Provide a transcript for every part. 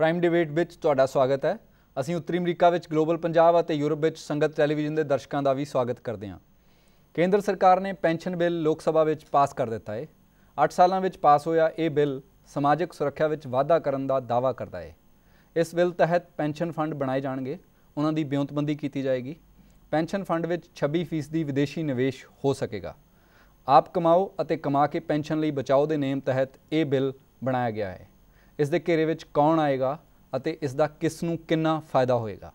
prime debate ਵਿੱਚ ਤੁਹਾਡਾ ਸਵਾਗਤ ਹੈ ਅਸੀਂ ਉੱਤਰੀ ਅਮਰੀਕਾ ਵਿੱਚ ਗਲੋਬਲ ਪੰਜਾਬ ਅਤੇ ਯੂਰਪ ਵਿੱਚ ਸੰਗਤ ਟੈਲੀਵਿਜ਼ਨ ਦੇ ਦਰਸ਼ਕਾਂ ਦਾ ਵੀ ਸਵਾਗਤ ਕਰਦੇ ਹਾਂ ਕੇਂਦਰ ਸਰਕਾਰ ਨੇ ਪੈਨਸ਼ਨ ਬਿੱਲ ਲੋਕ ਸਭਾ ਵਿੱਚ ਪਾਸ ਕਰ ਦਿੱਤਾ ਹੈ 8 ਸਾਲਾਂ ਵਿੱਚ ਪਾਸ ਹੋਇਆ ਇਹ ਬਿੱਲ ਸਮਾਜਿਕ ਸੁਰੱਖਿਆ ਵਿੱਚ ਵਾਧਾ ਕਰਨ ਦਾ ਦਾਅਵਾ ਕਰਦਾ ਹੈ ਇਸ ਬਿੱਲ ਤਹਿਤ ਪੈਨਸ਼ਨ ਫੰਡ ਬਣਾਏ ਜਾਣਗੇ ਉਹਨਾਂ ਦੀ ਬਿਉਂਤਬੰਦੀ ਕੀਤੀ ਜਾਏਗੀ ਪੈਨਸ਼ਨ ਫੰਡ ਵਿੱਚ 26% ਦੀ ਵਿਦੇਸ਼ੀ ਨਿਵੇਸ਼ ਹੋ ਸਕੇਗਾ ਆਪ ਕਮਾਓ ਅਤੇ ਕਮਾ ਕੇ ਪੈਨਸ਼ਨ ਲਈ ਬਚਾਓ ਦੇ ਨਿਯਮ ਤਹਿਤ ਇਹ ਬਿੱਲ ਬਣਾਇਆ ਗਿਆ ਹੈ ਇਸ ਦੇ ਘੇਰੇ ਵਿੱਚ ਕੌਣ ਆਏਗਾ ਅਤੇ ਇਸ ਦਾ ਕਿਸ ਨੂੰ ਕਿੰਨਾ ਫਾਇਦਾ ਹੋਏਗਾ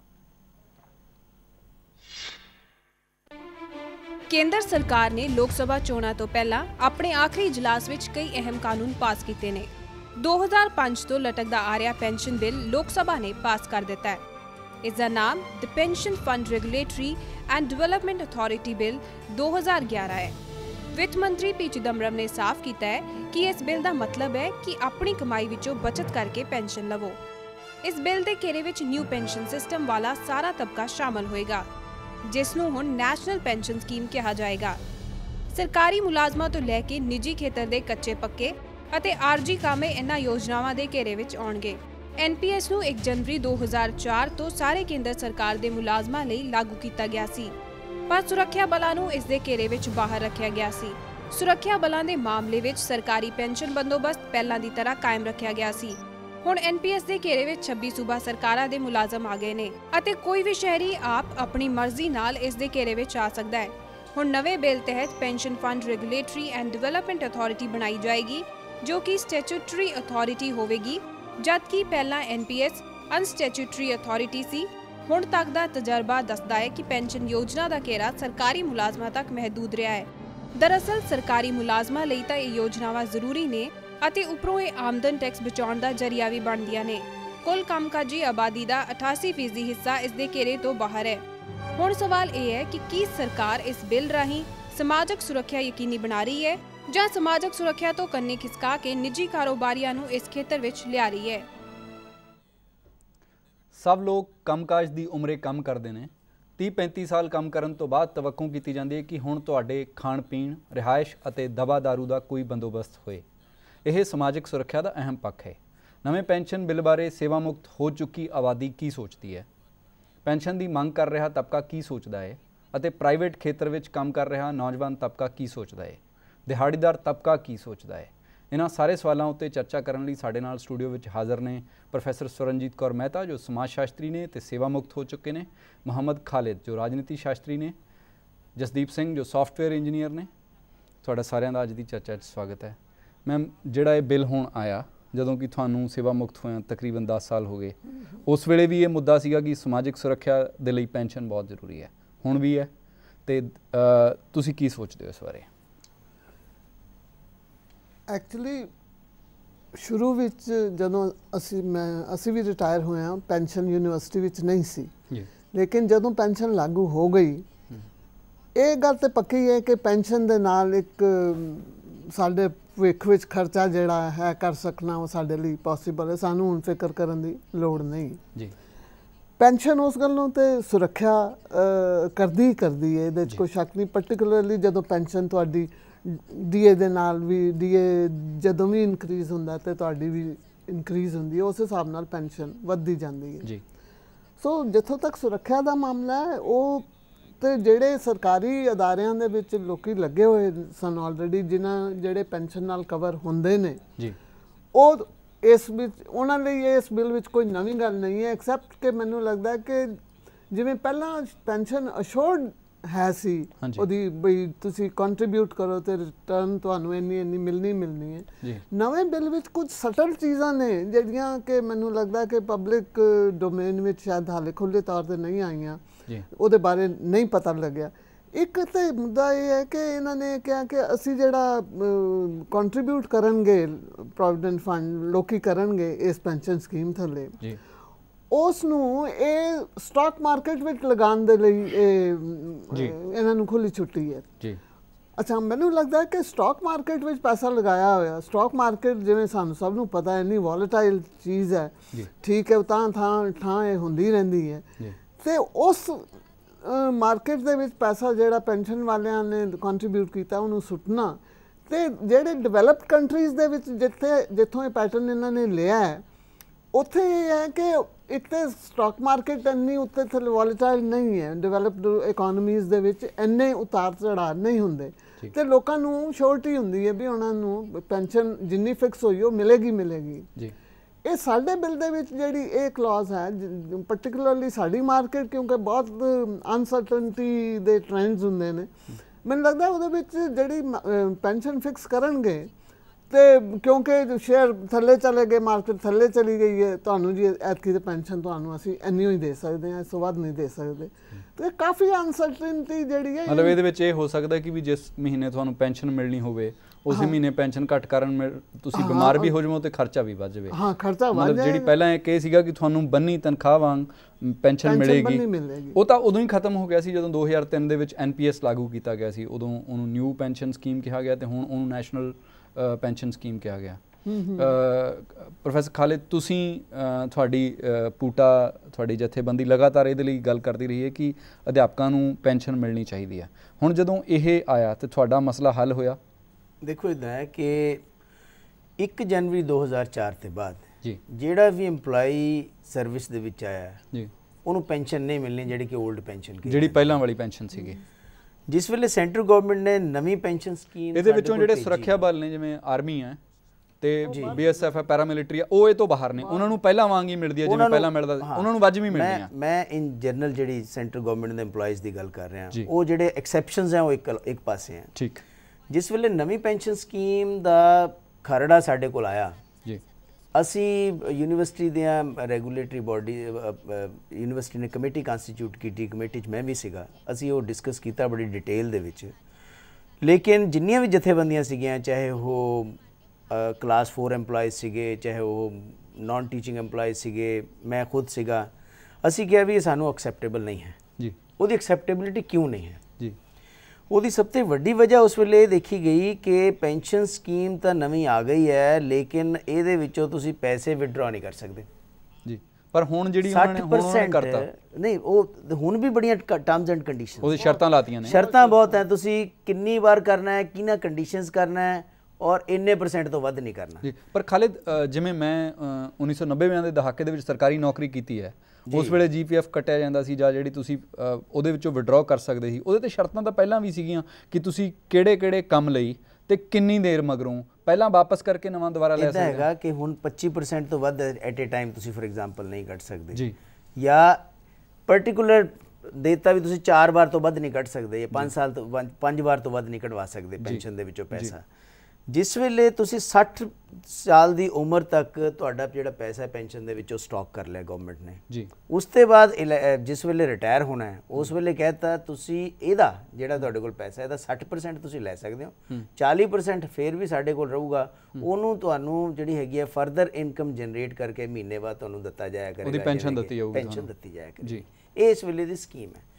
ਕੇਂਦਰ ਸਰਕਾਰ ਨੇ ਲੋਕ ਸਭਾ ਚੋਣਾਂ ਤੋਂ ਪਹਿਲਾਂ ਆਪਣੇ ਆਖਰੀ ਇਜਲਾਸ ਵਿੱਚ ਕਈ ਅਹਿਮ ਕਾਨੂੰਨ ਪਾਸ ਕੀਤੇ ਨੇ 2005 ਤੋਂ ਲਟਕਦਾ ਆ ਰਿਹਾ ਪੈਨਸ਼ਨ ਬਿੱਲ ਲੋਕ ਸਭਾ ਨੇ ਪਾਸ ਕਰ ਦਿੱਤਾ ਹੈ ਇਸ ਦਾ ਨਾਮ the pension fund regulatory and development authority bill 2011 ਹੈ ਵਿੱਤ ਮੰਤਰੀ ਪੀ ਚਿਦੰਬਰਮ ਨੇ ਸਾਫ਼ ਕੀਤਾ ਹੈ ਕਿ ਇਸ ਬਿੱਲ ਦਾ ਮਤਲਬ ਹੈ ਕਿ ਆਪਣੀ ਕਮਾਈ ਵਿੱਚੋਂ ਬਚਤ ਕਰਕੇ ਪੈਨਸ਼ਨ ਲਵੋ ਇਸ ਬਿੱਲ ਦੇ ਘੇਰੇ ਵਿੱਚ ਨਿਊ ਪੈਨਸ਼ਨ ਸਿਸਟਮ ਵਾਲਾ ਸਾਰਾ ਤਬਕਾ ਸ਼ਾਮਲ ਹੋਏਗਾ ਜਿਸ ਨੂੰ ਹੁਣ ਨੈਸ਼ਨਲ ਪੈਨਸ਼ਨ ਸਕੀਮ ਕਿਹਾ ਜਾਏਗਾ ਸਰਕਾਰੀ ਮੁਲਾਜ਼ਮਾਂ ਤੋਂ ਲੈ ਕੇ ਨਿੱਜੀ ਖੇਤਰ ਦੇ ਕੱਚੇ ਪੱਕੇ ਅਤੇ ਆਰਜੀ ਕਾਮੇ ਇਹਨਾਂ ਯੋਜਨਾਵਾਂ ਦੇ ਘੇਰੇ ਵਿੱਚ ਆਉਣਗੇ ਐਨਪੀਐਸ ਨੂੰ 1 ਜਨਵਰੀ 2004 ਤੋਂ ਸਾਰੇ ਕੇਂਦਰ ਸਰਕਾਰ ਦੇ ਮੁਲਾਜ਼ਮਾਂ ਲਈ ਲਾਗੂ ਕੀਤਾ ਗਿਆ ਸੀ ਪਰ ਸੁਰੱਖਿਆ ਬਲਾਂ ਨੂੰ ਇਸ ਦੇ ਘੇਰੇ ਵਿੱਚ ਬਾਹਰ ਰੱਖਿਆ ਗਿਆ ਸੀ ਸੁਰੱਖਿਆ ਬਲਾਂ ਦੇ ਮਾਮਲੇ ਵਿੱਚ ਸਰਕਾਰੀ ਪੈਨਸ਼ਨ ਬੰਦੋਬਸਤ ਪਹਿਲਾਂ ਦੀ ਤਰ੍ਹਾਂ ਕਾਇਮ ਰੱਖਿਆ ਗਿਆ ਸੀ ਹੁਣ ਐਨਪੀਐਸ ਦੇ ਘੇਰੇ ਵਿੱਚ 26 ਸੂਬਾ ਸਰਕਾਰਾਂ ਦੇ ਮੁਲਾਜ਼ਮ ਆ ਗਏ ਨੇ ਅਤੇ ਕੋਈ ਵੀ ਸ਼ਹਿਰੀ ਆਪ ਆਪਣੀ ਮਰਜ਼ੀ ਨਾਲ ਇਸ ਦੇ ਘੇਰੇ ਵਿੱਚ ਆ ਸਕਦਾ ਹੈ ਹੁਣ ਨਵੇਂ ਬਿੱਲ ਤਹਿਤ pension fund regulatory and development authority ਬਣਾਈ ਜਾਏਗੀ ਜੋ ਕਿ ਸਟੈਚੂਟਰੀ ਅਥਾਰਟੀ ਹੋਵੇਗੀ ਜਦਕਿ ਪਹਿਲਾਂ ਐਨਪੀਐਸ ਅਨਸਟੈਚੂਟਰੀ ਅਥਾਰਟੀ ਸੀ ਹੁਣ ਤੱਕ ਦਾ ਤਜਰਬਾ ਦੱਸਦਾ ਹੈ ਕਿ ਪੈਨਸ਼ਨ ਯੋਜਨਾ ਦਾ ਘੇਰਾ ਸਰਕਾਰੀ ਮੁਲਾਜ਼ਮਾਂ ਤੱਕ ਮਹਦੂਦ ਰਿਹਾ ਹੈ ਦਰਅਸਲ ਸਰਕਾਰੀ ਮੁਲਾਜ਼ਮਾਂ ਲਈ ਤਾਂ ਇਹ ਯੋਜਨਾਵਾਂ ਜ਼ਰੂਰੀ ਨੇ ਅਤੇ ਉਪਰੋਂ ਇਹ ਆਮਦਨ ਟੈਕਸ ਬਚਾਉਣ ਦਾ ਜ਼ਰੀਆ ਵੀ ਬਣਦੀਆਂ ਨੇ ਕੁੱਲ ਕੰਮਕਾਜੀ ਆਬਾਦੀ ਦਾ 88% ਹਿੱਸਾ ਇਸ ਦੇ ਘੇਰੇ ਤੋਂ ਬਾਹਰ ਹੈ ਹੁਣ ਸਵਾਲ ਇਹ ਹੈ ਕਿ ਕੀ ਸਰਕਾਰ ਇਸ ਬਿੱਲ ਰਾਹੀਂ ਸਮਾਜਿਕ ਸੁਰੱਖਿਆ ਯਕੀਨੀ ਬਣਾ ਰਹੀ ਹੈ ਜਾਂ ਸਮਾਜਿਕ ਸੁਰੱਖਿਆ ਤੋਂ ਕੰਨੇ ਖਿਸਕਾ ਕੇ ਨਿੱਜੀ ਕਾਰੋਬਾਰੀਆਂ ਨੂੰ ਇਸ ਖੇਤਰ ਵਿੱਚ ਲਿਆ ਰਹੀ ਹੈ ਸਭ ਲੋਕ ਕੰਮਕਾਜ ਦੀ ਉਮਰੇ ਕੰਮ ਕਰਦੇ ਨੇ 30-35 ਸਾਲ ਕੰਮ ਕਰਨ ਤੋਂ ਬਾਅਦ ਤਵੱਕੂ ਕੀਤੀ ਜਾਂਦੀ ਹੈ ਕਿ ਹੁਣ ਤੁਹਾਡੇ ਖਾਣ ਪੀਣ ਰਿਹਾਇਸ਼ ਅਤੇ ਦਵਾ दारू ਦਾ ਕੋਈ ਬੰਦੋਬਸਤ ਹੋਏ ਇਹ ਸਮਾਜਿਕ ਸੁਰੱਖਿਆ ਦਾ ਅਹਿਮ ਪੱਖ ਹੈ ਨਵੇਂ ਪੈਨਸ਼ਨ ਬਿੱਲ ਬਾਰੇ ਸੇਵਾ ਮੁਕਤ ਹੋ ਚੁੱਕੀ ਆਬਾਦੀ ਕੀ ਸੋਚਦੀ ਹੈ ਪੈਨਸ਼ਨ ਦੀ ਮੰਗ ਕਰ ਰਿਹਾ ਤਬਕਾ ਕੀ ਸੋਚਦਾ ਹੈ ਅਤੇ ਪ੍ਰਾਈਵੇਟ ਖੇਤਰ ਵਿੱਚ ਕੰਮ ਕਰ ਰਿਹਾ ਨੌਜਵਾਨ ਤਬਕਾ ਕੀ ਸੋਚਦਾ ਹੈ ਦਿਹਾੜੀਦਾਰ ਤਬਕਾ ਕੀ ਸੋਚਦਾ ਹੈ ਇਹਨਾਂ ਸਾਰੇ ਸਵਾਲਾਂ ਉੱਤੇ ਚਰਚਾ ਕਰਨ ਲਈ ਸਾਡੇ ਨਾਲ ਸਟੂਡੀਓ ਵਿੱਚ ਹਾਜ਼ਰ ਨੇ ਪ੍ਰੋਫੈਸਰ ਸੁਰਨਜੀਤ ਕੌਰ ਮਹਿਤਾ ਜੋ ਸਮਾਜ ਸ਼ਾਸਤਰੀ ਨੇ ਤੇ ਸੇਵਾ ਮੁਕਤ ਹੋ ਚੁੱਕੇ ਨੇ ਮੁਹੰਮਦ ਖਾਲਿਦ ਜੋ ਰਾਜਨੀਤੀ ਸ਼ਾਸਤਰੀ ਨੇ ਜਸਦੀਪ ਸਿੰਘ ਜੋ ਸੌਫਟਵੇਅਰ ਇੰਜੀਨੀਅਰ ਨੇ ਤੁਹਾਡਾ ਸਾਰਿਆਂ ਦਾ ਅੱਜ ਦੀ ਚਰਚਾ 'ਚ ਸਵਾਗਤ ਹੈ ਮੈਮ ਜਿਹੜਾ ਇਹ ਬਿੱਲ ਹੁਣ ਆਇਆ ਜਦੋਂ ਕਿ ਤੁਹਾਨੂੰ ਸੇਵਾ ਮੁਕਤ ਹੋਇਆ ਤਕਰੀਬਨ 10 ਸਾਲ ਹੋ ਗਏ ਉਸ ਵੇਲੇ ਵੀ ਇਹ ਮੁੱਦਾ ਸੀਗਾ ਕਿ ਸਮਾਜਿਕ ਸੁਰੱਖਿਆ ਦੇ ਲਈ ਪੈਨਸ਼ਨ ਬਹੁਤ ਜ਼ਰੂਰੀ ਹੈ ਹੁਣ ਵੀ ਹੈ ਤੇ ਤੁਸੀਂ ਕੀ ਸੋਚਦੇ ਹੋ ਇਸ ਬਾਰੇ ਐਕਚੁਅਲੀ ਸ਼ੁਰੂ ਵਿੱਚ ਜਦੋਂ ਅਸੀਂ ਮੈਂ ਅਸੀਂ ਵੀ ਰਿਟਾਇਰ ਹੋਏ ਆ ਪੈਨਸ਼ਨ ਯੂਨੀਵਰਸਿਟੀ ਵਿੱਚ ਨਹੀਂ ਸੀ ਲੇਕਿਨ ਜਦੋਂ ਪੈਨਸ਼ਨ ਲਾਗੂ ਹੋ ਗਈ ਇਹ ਗੱਲ ਤੇ ਪੱਕੀ ਹੈ ਕਿ ਪੈਨਸ਼ਨ ਦੇ ਨਾਲ ਇੱਕ ਸਾਡੇ ਵਿਖ ਵਿੱਚ ਖਰਚਾ ਜਿਹੜਾ ਹੈ ਕਰ ਸਕਣਾ ਉਹ ਸਾਡੇ ਲਈ ਪੋਸੀਬਲ ਹੈ ਸਾਨੂੰ ਹੁਣ ਫਿਕਰ ਕਰਨ ਦੀ ਲੋੜ ਨਹੀਂ ਜੀ ਪੈਨਸ਼ਨ ਉਸ ਗੱਲ ਨੂੰ ਤੇ ਸੁਰੱਖਿਆ ਕਰਦੀ ਕਰਦੀ ਹੈ ਇਹਦੇ ਵਿੱਚ ਕੋਈ ਸ਼ੱਕ ਨਹੀਂ ਪਾਰਟਿਕੂਲਰਲੀ ਜਦੋਂ ਪੈਨਸ਼ਨ ਤੁਹਾਡੀ ਡੀਏ ਦੇ ਨਾਲ ਵੀ ਡੀਏ ਜਦੋਂ ਵੀ ਇਨਕਰੀਜ਼ ਹੁੰਦਾ ਤੇ ਤੁਹਾਡੀ ਵੀ ਇਨਕਰੀਜ਼ ਹੁੰਦੀ ਹੈ ਉਸ ਹਿਸਾਬ ਨਾਲ ਪੈਨਸ਼ਨ ਵੱਧਦੀ ਜਾਂਦੀ ਹੈ ਜੀ ਸੋ ਜਿੱਥੋਂ ਤੱਕ ਸੁਰੱਖਿਆ ਦਾ ਮਾਮਲਾ ਹੈ ਉਹ ਤੇ ਜਿਹੜੇ ਸਰਕਾਰੀ ਅਦਾਰਿਆਂ ਦੇ ਵਿੱਚ ਲੋਕੀ ਲੱਗੇ ਹੋਏ ਸਨ ਆਲਰੇਡੀ ਜਿਨ੍ਹਾਂ ਜਿਹੜੇ ਪੈਨਸ਼ਨ ਨਾਲ ਕਵਰ ਹੁੰਦੇ ਨੇ ਜੀ ਉਹ ਇਸ ਵਿੱਚ ਉਹਨਾਂ ਲਈ ਇਸ ਬਿੱਲ ਵਿੱਚ ਕੋਈ ਨਵੀਂ ਗੱਲ ਨਹੀਂ ਹੈ ਐਕਸੈਪਟ ਕਿ ਮੈਨੂੰ ਲੱਗਦਾ ਕਿ ਜਿਵੇਂ ਪਹਿਲਾਂ ਪੈਨਸ਼ਨ ਅਸ਼ੋਰਡ ਹੈ ਸੀ ਉਹਦੀ ਬਈ ਤੁਸੀਂ ਕੰਟਰੀਬਿਊਟ ਕਰੋ ਤੇ ਰਿਟਰਨ ਤੁਹਾਨੂੰ ਇੰਨੀ ਇੰਨੀ ਮਿਲਣੀ ਮਿਲਣੀ ਹੈ ਨਵੇਂ ਬਿੱਲ ਵਿੱਚ ਕੁਝ ਸਟਲ ਚੀਜ਼ਾਂ ਨੇ ਜਿਹੜੀਆਂ ਕਿ ਮੈਨੂੰ ਲੱਗਦਾ ਕਿ ਪਬਲਿਕ ਡੋਮੇਨ ਵਿੱਚ ਸ਼ਾਇਦ ਹਾਲੇ ਖੁੱਲੇ ਤੌਰ ਤੇ ਨਹੀਂ ਆਈਆਂ ਉਹਦੇ ਬਾਰੇ ਨਹੀਂ ਪਤਾ ਲੱਗਿਆ ਇੱਕ ਤੇ ਮੁੱਦਾ ਇਹ ਹੈ ਕਿ ਇਹਨਾਂ ਨੇ ਕਿਹਾ ਕਿ ਅਸੀਂ ਜਿਹੜਾ ਕੰਟਰੀਬਿਊਟ ਕਰਨਗੇ ਪ੍ਰੋਵੀਡੈਂਟ ਫੰਡ ਲੋਕੀ ਕਰਨਗੇ ਇਸ ਪੈਨਸ਼ਨ ਸਕੀਮ ਥੱਲੇ ਜੀ ਉਸ ਨੂੰ ਇਹ ਸਟਾਕ ਮਾਰਕੀਟ ਵਿੱਚ ਲਗਾਉਣ ਦੇ ਲਈ ਇਹ ਇਹਨਾਂ ਨੂੰ ਖੁੱਲੀ ਛੁੱਟੀ ਹੈ ਜੀ ਅੱਛਾ ਮੈਨੂੰ ਲੱਗਦਾ ਕਿ ਸਟਾਕ ਮਾਰਕੀਟ ਵਿੱਚ ਪੈਸਾ ਲਗਾਇਆ ਹੋਇਆ ਸਟਾਕ ਮਾਰਕੀਟ ਜਿਵੇਂ ਸਾਨੂੰ ਸਭ ਨੂੰ ਪਤਾ ਹੈ ਨਹੀਂ ਵੋਲਟਾਈਲ ਚੀਜ਼ ਹੈ ਠੀਕ ਹੈ ਤਾਂ ਥਾਂ ਥਾਂ ਇਹ ਹੁੰਦੀ ਰਹਿੰਦੀ ਹੈ ਤੇ ਉਸ ਮਾਰਕੀਟ ਦੇ ਵਿੱਚ ਪੈਸਾ ਜਿਹੜਾ ਪੈਨਸ਼ਨ ਵਾਲਿਆਂ ਨੇ ਕੰਟਰੀਬਿਊਟ ਕੀਤਾ ਉਹਨੂੰ ਸੁੱਟਣਾ ਤੇ ਜਿਹੜੇ ਡਿਵੈਲਪਡ ਕੰਟਰੀਜ਼ ਦੇ ਵਿੱਚ ਜਿੱਥੇ ਜਿੱਥੋਂ ਇਹ ਪੈਟਰਨ ਇਹਨਾਂ ਨੇ ਲਿਆ ਹੈ ਉੱਥੇ ਇਹ ਹੈ ਕਿ ਇੱਥੇ ਸਟਾਕ ਮਾਰਕੀਟ ਇੰਨੀ ਉੱਤੇ ਥੱਲੇ ਵੋਲਟਾਈਲ ਨਹੀਂ ਹੈ ਡਿਵੈਲਪਡ ਇਕਨੋਮੀਜ਼ ਦੇ ਵਿੱਚ ਇੰਨੇ ਉਤਾਰ ਚੜਾਅ ਨਹੀਂ ਹੁੰਦੇ ਤੇ ਲੋਕਾਂ ਨੂੰ ਸ਼ੋਰਟੀ ਹੁੰਦੀ ਹੈ ਵੀ ਉਹਨਾਂ ਨੂੰ ਪੈਨਸ਼ਨ ਜਿੰਨੀ ਫਿਕਸ ਹੋਈ ਉਹ ਮਿਲੇਗੀ ਮਿਲੇਗੀ ਜੀ ਇਹ ਸਾਡੇ ਬਿੱਲ ਦੇ ਵਿੱਚ ਜਿਹੜੀ ਇਹ ਕਲੌਜ਼ ਹੈ ਪਾਰਟਿਕੂਲਰਲੀ ਸਾਡੀ ਮਾਰਕੀਟ ਕਿਉਂਕਿ ਬਹੁਤ ਅਨਸਰਟਨਟੀ ਦੇ ਟ੍ਰੈਂਡਸ ਹੁੰਦੇ ਨੇ ਮੈਨੂੰ ਲੱਗਦਾ ਉਹਦੇ ਵਿੱਚ ਜਿਹੜੀ ਪੈਨਸ਼ਨ ਫਿਕਸ ਕਰਨਗੇ ਤੇ ਕਿਉਂਕਿ ਸ਼ੇਅਰ ਥੱਲੇ ਚਲੇ ਗਏ ਮਾਰਕੀਟ ਥੱਲੇ ਚਲੀ ਗਈ ਹੈ ਤੁਹਾਨੂੰ ਜੀ ਐਤਕੀ ਤੇ ਪੈਨਸ਼ਨ ਤੁਹਾਨੂੰ ਅਸੀਂ ਇੰਨੀ ਹੀ ਦੇ ਸਕਦੇ ਹਾਂ ਇਸ ਤੋਂ ਵੱਧ ਨਹੀਂ ਦੇ ਸਕਦੇ ਤੇ ਕਾਫੀ ਅਨਸਰਟਨਟੀ ਜਿਹੜੀ ਹੈ ਮਤਲਬ ਇਹਦੇ ਵਿੱਚ ਇਹ ਹੋ ਸਕਦਾ ਕਿ ਵੀ ਜਿਸ ਮਹੀਨੇ ਤੁਹਾਨੂੰ ਪੈਨਸ਼ਨ ਮਿਲਣੀ ਹੋਵੇ ਉਸੇ ਮਹੀਨੇ ਪੈਨਸ਼ਨ ਘਟ ਕਰਨ ਤੁਸੀਂ ਬਿਮਾਰ ਵੀ ਹੋ ਜਾਵੋ ਤੇ ਖਰਚਾ ਵੀ ਵੱਧ ਜਾਵੇ ਹਾਂ ਖਰਚਾ ਵੱਧ ਜਾਵੇ ਜਿਹੜੀ ਪਹਿਲਾਂ ਇਹ ਕਹੇ ਸੀਗਾ ਕਿ ਤੁਹਾਨੂੰ ਬੰਨੀ ਤਨਖਾਹ ਵਾਂਗ ਪੈਨਸ਼ਨ ਮਿਲੇਗੀ ਉਹ ਤਾਂ ਉਦੋਂ ਹੀ ਖਤਮ ਹੋ ਗਿਆ ਸੀ ਜਦੋਂ 2003 ਦੇ ਵਿੱਚ ਐਨਪੀਐਸ ਲਾਗੂ ਕੀਤਾ ਗਿਆ ਸੀ ਉਦੋਂ ਉਹਨੂੰ ਨਿਊ ਪੈਨਸ਼ਨ ਸਕੀਮ ਕਿਹਾ ਗਿਆ ਤੇ ਹੁਣ ਉਹਨੂੰ ਨੈਸ਼ਨਲ ਪੈਨਸ਼ਨ ਸਕੀਮ ਕਿਹਾ ਗਿਆ ਪ੍ਰੋਫੈਸਰ ਖਾਲਿਦ ਤੁਸੀਂ ਤੁਹਾਡੀ ਪੂਟਾ ਤੁਹਾਡੀ ਜਥੇਬੰਦੀ ਲਗਾਤਾਰ ਇਹਦੇ ਲਈ ਗੱਲ ਕਰਦੀ ਰਹੀ ਹੈ ਕਿ ਅਧਿਆਪਕਾਂ ਨੂੰ ਪੈਨਸ਼ਨ ਮਿਲਣੀ ਚਾਹੀਦੀ ਹੈ ਹੁਣ ਜਦੋਂ ਇਹ ਆਇਆ ਤੇ ਤੁਹਾਡਾ ਮਸਲਾ ਹੱਲ ਹੋਇਆ ਦੇਖੋ ਇਦਾਂ ਹੈ ਕਿ 1 ਜਨਵਰੀ 2004 ਤੇ ਬਾਅਦ ਜੀ ਜਿਹੜਾ ਵੀ EMPLOYEE ਸਰਵਿਸ ਦੇ ਵਿੱਚ ਆਇਆ ਜੀ ਉਹਨੂੰ ਪੈਨਸ਼ਨ ਨਹੀਂ ਮਿਲਣੀ ਜਿਹੜੀ ਕਿ 올ਡ ਪੈਨਸ਼ਨ ਜਿਹੜੀ ਪਹਿਲਾਂ ਵਾਲੀ ਪੈਨਸ਼ਨ ਸੀਗੀ ਜਿਸ ਵੇਲੇ ਸੈਂਟਰ ਗਵਰਨਮੈਂਟ ਨੇ ਨਵੀਂ ਪੈਨਸ਼ਨ ਸਕੀਮ ਇਹਦੇ ਵਿੱਚੋਂ ਜਿਹੜੇ ਸੁਰੱਖਿਆ ਬਲ ਨੇ ਜਿਵੇਂ ਆਰਮੀ ਹੈ ਤੇ ਬੀਐਸਐਫ ਹੈ ਪੈਰਾਮਿਲਟਰੀ ਹੈ ਉਹ ਇਹ ਤੋਂ ਬਾਹਰ ਨੇ ਉਹਨਾਂ ਨੂੰ ਪਹਿਲਾਂ ਵਾਂਗ ਹੀ ਮਿਲਦੀ ਹੈ ਜਿਵੇਂ ਪਹਿਲਾਂ ਮਿਲਦਾ ਉਹਨਾਂ ਨੂੰ ਵੱਜ ਵੀ ਮਿਲਦੀ ਹੈ ਮੈਂ ਇਨ ਜਨਰਲ ਜਿਹੜੀ ਸੈਂਟਰ ਗਵਰਨਮੈਂਟ ਦੇ EMPLOYEES ਦੀ ਗੱਲ ਕਰ ਰਿਹਾ ਉਹ ਜਿਹੜੇ ਐਕਸੈਪਸ਼ਨਸ ਹੈ ਉਹ ਇੱਕ ਇੱਕ ਪਾਸੇ ਹੈ ਠੀਕ ਜਿਸ ਵੇਲੇ ਨਵੀਂ ਪੈਨਸ਼ਨ ਸਕੀਮ ਦਾ ਖਰੜਾ ਸਾਡੇ ਕੋਲ ਆਇਆ ਜੀ ਅਸੀਂ ਯੂਨੀਵਰਸਿਟੀ ਦੀਆਂ ਰੈਗੂਲੇਟਰੀ ਬਾਡੀ ਯੂਨੀਵਰਸਿਟੀ ਨੇ ਕਮੇਟੀ ਕਨਸਟੀਟਿਊਟ ਕੀਤੀ ਕਮੇਟੀ 'ਚ ਮੈਂ ਵੀ ਸੀਗਾ ਅਸੀਂ ਉਹ ਡਿਸਕਸ ਕੀਤਾ ਬੜੀ ਡਿਟੇਲ ਦੇ ਵਿੱਚ ਲੇਕਿਨ ਜਿੰਨੀਆਂ ਵੀ ਜਥੇਬੰਦੀਆਂ ਸੀਗੀਆਂ ਚਾਹੇ ਉਹ ਕਲਾਸ 4 EMPLOYEES ਸੀਗੇ ਚਾਹੇ ਉਹ ਨਾਨ ਟੀਚਿੰਗ EMPLOYEES ਸੀਗੇ ਮੈਂ ਖੁਦ ਸੀਗਾ ਅਸੀਂ ਕਿਹਾ ਵੀ ਸਾਨੂੰ ਐਕਸੈਪਟੇਬਲ ਨਹੀਂ ਹੈ ਜੀ ਉਹਦੀ ਐਕਸੈਪਟੇਬਿਲਟੀ ਕਿਉਂ ਨਹੀਂ ਹੈ ਉਹਦੀ ਸਭ ਤੋਂ ਵੱਡੀ ਵਜ੍ਹਾ ਉਸ ਵੇਲੇ ਇਹ ਦੇਖੀ ਗਈ ਕਿ ਪੈਨਸ਼ਨ ਸਕੀਮ ਤਾਂ ਨਵੀਂ ਆ ਗਈ ਹੈ ਲੇਕਿਨ ਇਹਦੇ ਵਿੱਚੋਂ ਤੁਸੀਂ ਪੈਸੇ ਵਿਡਰਾ ਨਹੀਂ ਕਰ ਸਕਦੇ ਜੀ ਪਰ ਹੁਣ ਜਿਹੜੀ ਉਹਨਾਂ ਨੇ ਹੁਣ ਕਰਤਾ ਨਹੀਂ ਉਹ ਹੁਣ ਵੀ ਬੜੀਆਂ ਟਰਮਸ ਐਂਡ ਕੰਡੀਸ਼ਨਸ ਉਹਦੀ ਸ਼ਰਤਾਂ ਲਾਤੀਆਂ ਨੇ ਸ਼ਰਤਾਂ ਬਹੁਤ ਹੈ ਤੁਸੀਂ ਕਿੰਨੀ ਵਾਰ ਕਰਨਾ ਹੈ ਕਿਹਨਾਂ ਕੰਡੀਸ਼ਨਸ ਕਰਨਾ ਹੈ ਔਰ ਇੰਨੇ ਪਰਸੈਂਟ ਤੋਂ ਵੱਧ ਨਹੀਂ ਕਰਨਾ ਜੀ ਪਰ ਖਾਲਿਦ ਜਿਵੇਂ ਮੈਂ 1990 ਦੇ ਦਹਾਕੇ ਦੇ ਵਿੱਚ ਸਰਕਾਰੀ ਨੌਕਰੀ ਕੀਤੀ ਹੈ ਉਸ ਵੇਲੇ ਜੀਪੀਐਫ ਕੱਟਿਆ ਜਾਂਦਾ ਸੀ ਜਾਂ ਜਿਹੜੀ ਤੁਸੀਂ ਉਹਦੇ ਵਿੱਚੋਂ ਵਿਡਰਾਅ ਕਰ ਸਕਦੇ ਸੀ ਉਹਦੇ ਤੇ ਸ਼ਰਤਾਂ ਤਾਂ ਪਹਿਲਾਂ ਵੀ ਸੀਗੀਆਂ ਕਿ ਤੁਸੀਂ ਕਿਹੜੇ-ਕਿਹੜੇ ਕੰਮ ਲਈ ਤੇ ਕਿੰਨੀ ਦੇਰ ਮਗਰੋਂ ਪਹਿਲਾਂ ਵਾਪਸ ਕਰਕੇ ਨਵਾਂ ਦੁਬਾਰਾ ਲੈ ਸਕਦੇ ਹੋ ਹੈਗਾ ਕਿ ਹੁਣ 25% ਤੋਂ ਵੱਧ ਐਟ ਅ ਟਾਈਮ ਤੁਸੀਂ ਫੋਰ ਐਗਜ਼ਾਮਪਲ ਨਹੀਂ ਕੱਟ ਸਕਦੇ ਜੀ ਜਾਂ ਪਾਰਟਿਕੂਲਰ ਦੇਤਾ ਵੀ ਤੁਸੀਂ 4 ਵਾਰ ਤੋਂ ਵੱਧ ਨਹੀਂ ਕੱਟ ਸਕਦੇ ਜਾਂ 5 ਸਾਲ ਤੋਂ 5 ਵਾਰ ਤੋਂ ਵੱਧ ਨਹੀਂ ਕਢਵਾ ਸਕਦੇ ਪੈਨਸ਼ਨ ਦੇ ਵਿੱਚੋਂ ਪੈਸਾ ਜਿਸ ਵੇਲੇ ਤੁਸੀਂ 60 ਸਾਲ ਦੀ ਉਮਰ ਤੱਕ ਤੁਹਾਡਾ ਜਿਹੜਾ ਪੈਸਾ ਪੈਨਸ਼ਨ ਦੇ ਵਿੱਚੋਂ ਸਟਾਕ ਕਰ ਲਿਆ ਗਵਰਨਮੈਂਟ ਨੇ ਜੀ ਉਸ ਤੋਂ ਬਾਅਦ ਜਿਸ ਵੇਲੇ ਰਿਟਾਇਰ ਹੋਣਾ ਹੈ ਉਸ ਵੇਲੇ ਕਹਿੰਦਾ ਤੁਸੀਂ ਇਹਦਾ ਜਿਹੜਾ ਤੁਹਾਡੇ ਕੋਲ ਪੈਸਾ ਹੈ ਦਾ 60% ਤੁਸੀਂ ਲੈ ਸਕਦੇ ਹੋ 40% ਫੇਰ ਵੀ ਸਾਡੇ ਕੋਲ ਰਹੂਗਾ ਉਹਨੂੰ ਤੁਹਾਨੂੰ ਜਿਹੜੀ ਹੈਗੀ ਹੈ ਫਰਦਰ ਇਨਕਮ ਜਨਰੇਟ ਕਰਕੇ ਮਹੀਨੇ ਬਾਅਦ ਤੁਹਾਨੂੰ ਦਿੱਤਾ ਜਾਇਆ ਕਰੇਗਾ ਉਹਦੀ ਪੈਨਸ਼ਨ ਦਿੱਤੀ ਜਾਊਗੀ ਪੈਨਸ਼ਨ ਦਿੱਤੀ ਜਾਇਆ ਕਰੇਗੀ ਇਹ ਇਸ ਵੇਲੇ ਦੀ ਸਕੀਮ ਹੈ